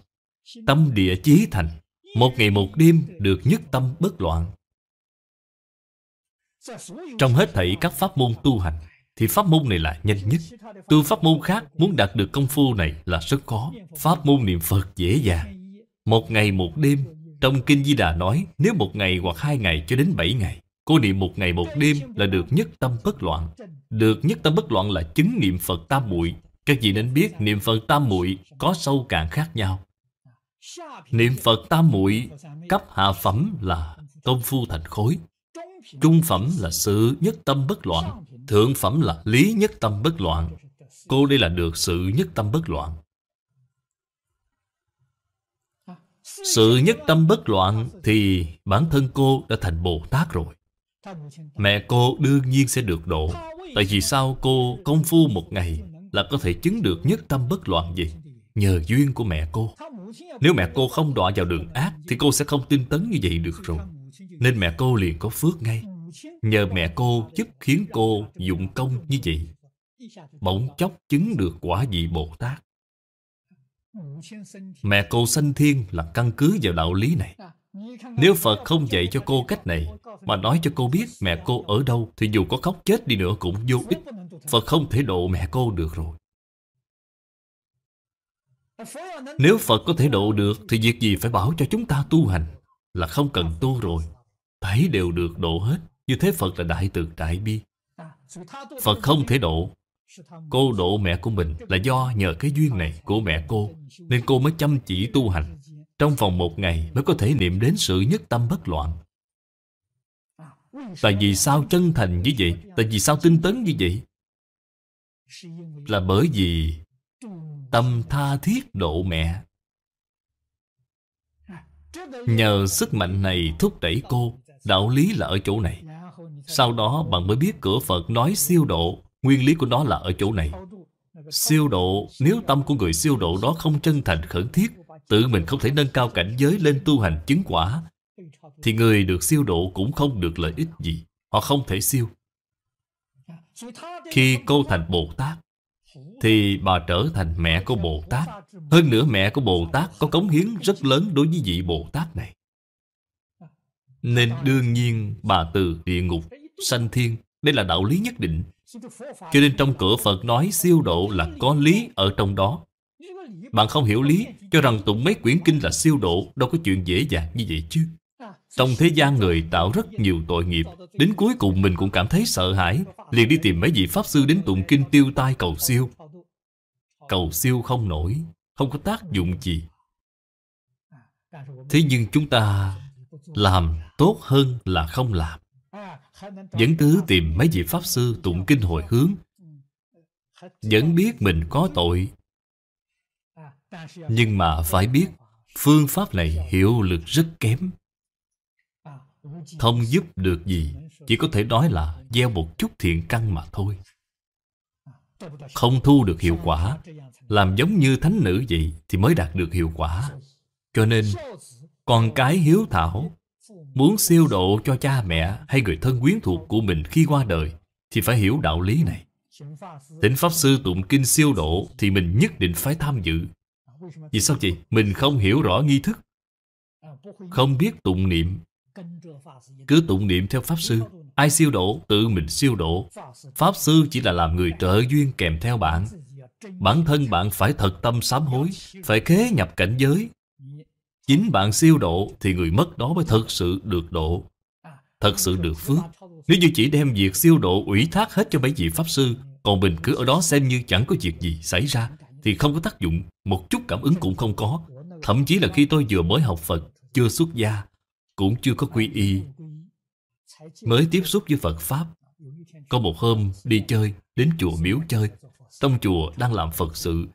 Tâm địa chí thành Một ngày một đêm được nhất tâm bất loạn trong hết thảy các pháp môn tu hành Thì pháp môn này là nhanh nhất Tu pháp môn khác muốn đạt được công phu này là rất khó Pháp môn niệm Phật dễ dàng Một ngày một đêm Trong Kinh Di Đà nói Nếu một ngày hoặc hai ngày cho đến bảy ngày Cô niệm một ngày một đêm là được nhất tâm bất loạn Được nhất tâm bất loạn là chứng niệm Phật tam muội Các vị nên biết niệm Phật tam muội có sâu cạn khác nhau Niệm Phật tam muội cấp hạ phẩm là công phu thành khối Trung phẩm là sự nhất tâm bất loạn Thượng phẩm là lý nhất tâm bất loạn Cô đây là được sự nhất tâm bất loạn Sự nhất tâm bất loạn Thì bản thân cô đã thành Bồ Tát rồi Mẹ cô đương nhiên sẽ được độ Tại vì sao cô công phu một ngày Là có thể chứng được nhất tâm bất loạn gì Nhờ duyên của mẹ cô Nếu mẹ cô không đọa vào đường ác Thì cô sẽ không tin tấn như vậy được rồi nên mẹ cô liền có phước ngay Nhờ mẹ cô giúp khiến cô dụng công như vậy Bỗng chốc chứng được quả vị Bồ Tát Mẹ cô sanh thiên là căn cứ vào đạo lý này Nếu Phật không dạy cho cô cách này Mà nói cho cô biết mẹ cô ở đâu Thì dù có khóc chết đi nữa cũng vô ích Phật không thể độ mẹ cô được rồi Nếu Phật có thể độ được Thì việc gì phải bảo cho chúng ta tu hành Là không cần tu rồi Thấy đều được độ hết Như thế Phật là đại từ đại bi Phật không thể độ Cô độ mẹ của mình là do nhờ cái duyên này của mẹ cô Nên cô mới chăm chỉ tu hành Trong vòng một ngày mới có thể niệm đến sự nhất tâm bất loạn Tại vì sao chân thành như vậy? Tại vì sao tinh tấn như vậy? Là bởi vì tâm tha thiết độ mẹ Nhờ sức mạnh này thúc đẩy cô Đạo lý là ở chỗ này Sau đó bạn mới biết cửa Phật nói siêu độ Nguyên lý của nó là ở chỗ này Siêu độ Nếu tâm của người siêu độ đó không chân thành khẩn thiết Tự mình không thể nâng cao cảnh giới lên tu hành chứng quả Thì người được siêu độ cũng không được lợi ích gì Họ không thể siêu Khi cô thành Bồ Tát Thì bà trở thành mẹ của Bồ Tát Hơn nữa mẹ của Bồ Tát có cống hiến rất lớn đối với vị Bồ Tát này nên đương nhiên bà từ địa ngục sanh thiên Đây là đạo lý nhất định Cho nên trong cửa Phật nói siêu độ là có lý ở trong đó Bạn không hiểu lý Cho rằng tụng mấy quyển kinh là siêu độ Đâu có chuyện dễ dàng như vậy chứ Trong thế gian người tạo rất nhiều tội nghiệp Đến cuối cùng mình cũng cảm thấy sợ hãi Liền đi tìm mấy vị Pháp Sư đến tụng kinh tiêu tai cầu siêu Cầu siêu không nổi Không có tác dụng gì Thế nhưng chúng ta làm tốt hơn là không làm. Vẫn cứ tìm mấy vị Pháp Sư tụng kinh hồi hướng, vẫn biết mình có tội. Nhưng mà phải biết, phương pháp này hiệu lực rất kém. Không giúp được gì, chỉ có thể nói là gieo một chút thiện căn mà thôi. Không thu được hiệu quả, làm giống như thánh nữ vậy thì mới đạt được hiệu quả. Cho nên, con cái hiếu thảo Muốn siêu độ cho cha mẹ hay người thân quyến thuộc của mình khi qua đời thì phải hiểu đạo lý này. Thỉnh Pháp Sư tụng kinh siêu độ thì mình nhất định phải tham dự. Vì sao chị? Mình không hiểu rõ nghi thức. Không biết tụng niệm. Cứ tụng niệm theo Pháp Sư. Ai siêu độ, tự mình siêu độ. Pháp Sư chỉ là làm người trợ duyên kèm theo bạn. Bản thân bạn phải thật tâm sám hối, phải khế nhập cảnh giới, Chính bạn siêu độ thì người mất đó mới thật sự được độ à, Thật sự được phước Nếu như chỉ đem việc siêu độ ủy thác hết cho mấy vị Pháp Sư Còn mình cứ ở đó xem như chẳng có việc gì xảy ra Thì không có tác dụng Một chút cảm ứng cũng không có Thậm chí là khi tôi vừa mới học Phật Chưa xuất gia Cũng chưa có quy y Mới tiếp xúc với Phật Pháp Có một hôm đi chơi Đến chùa miếu chơi Trong chùa đang làm Phật sự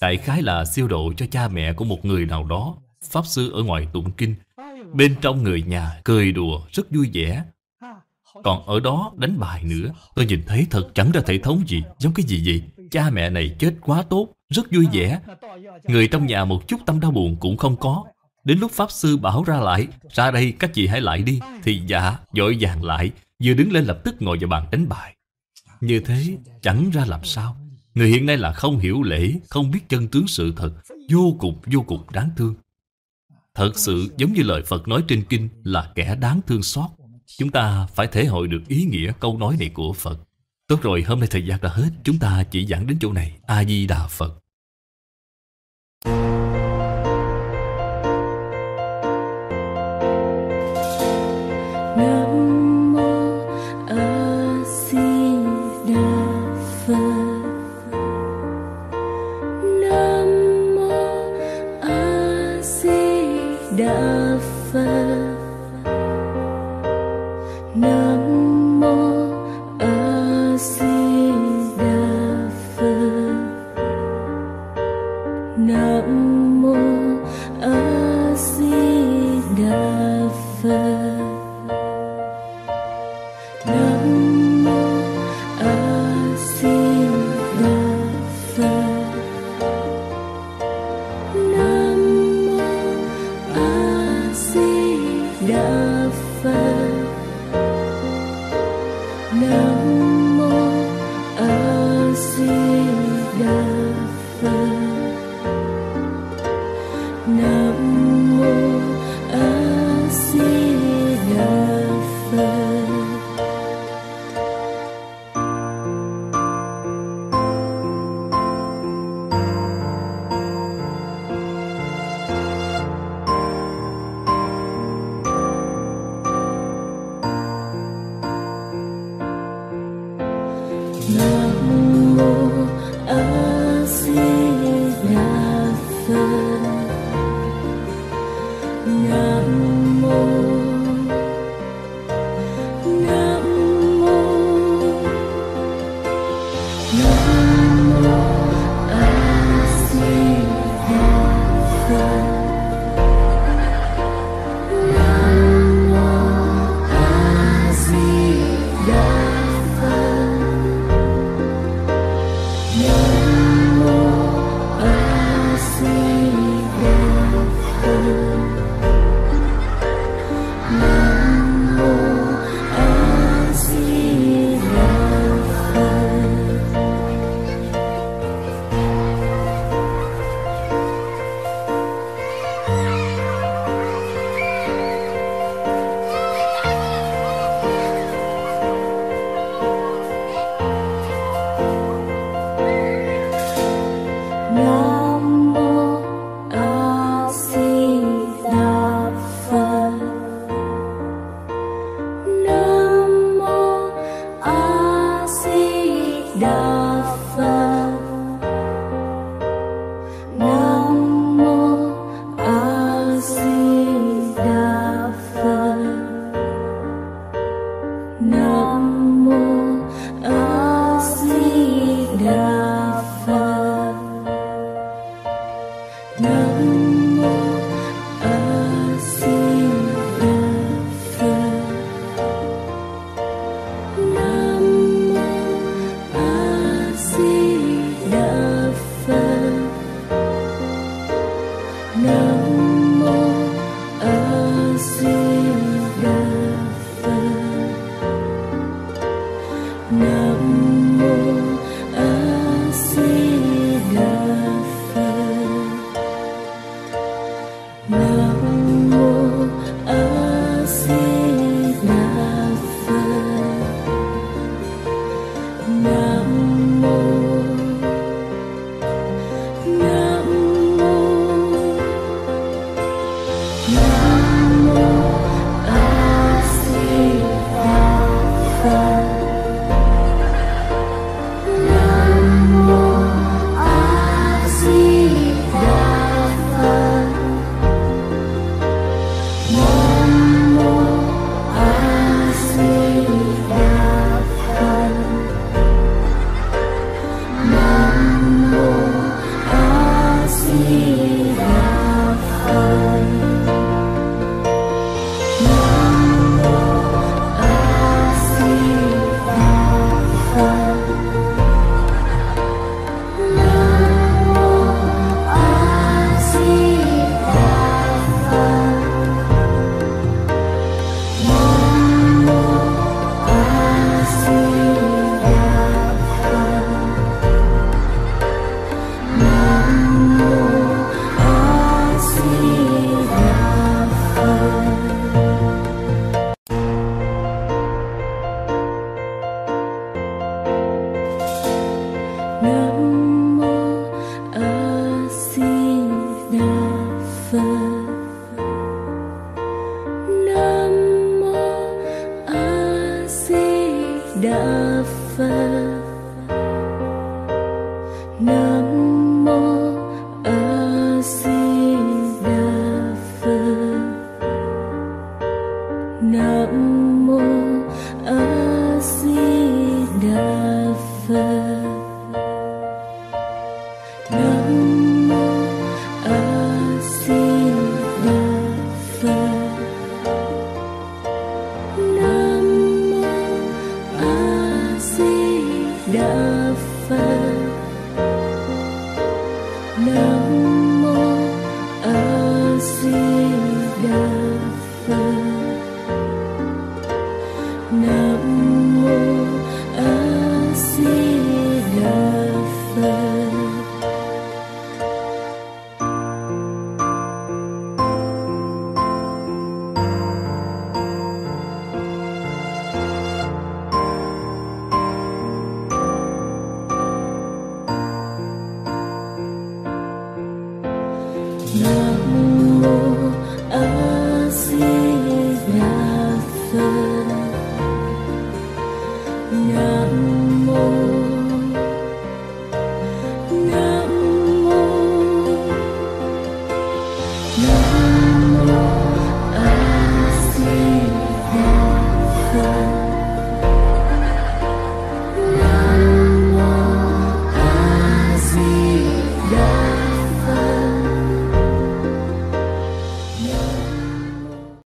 Đại khái là siêu độ cho cha mẹ của một người nào đó Pháp sư ở ngoài tụng kinh Bên trong người nhà cười đùa rất vui vẻ Còn ở đó đánh bài nữa Tôi nhìn thấy thật chẳng ra thể thống gì Giống cái gì vậy Cha mẹ này chết quá tốt Rất vui vẻ Người trong nhà một chút tâm đau buồn cũng không có Đến lúc Pháp sư bảo ra lại Ra đây các chị hãy lại đi Thì dạ dội vàng lại Vừa đứng lên lập tức ngồi vào bàn đánh bài Như thế chẳng ra làm sao Người hiện nay là không hiểu lễ, không biết chân tướng sự thật, vô cùng vô cùng đáng thương. Thật sự giống như lời Phật nói trên kinh là kẻ đáng thương xót. Chúng ta phải thể hội được ý nghĩa câu nói này của Phật. Tốt rồi, hôm nay thời gian đã hết, chúng ta chỉ giảng đến chỗ này. A Di Đà Phật.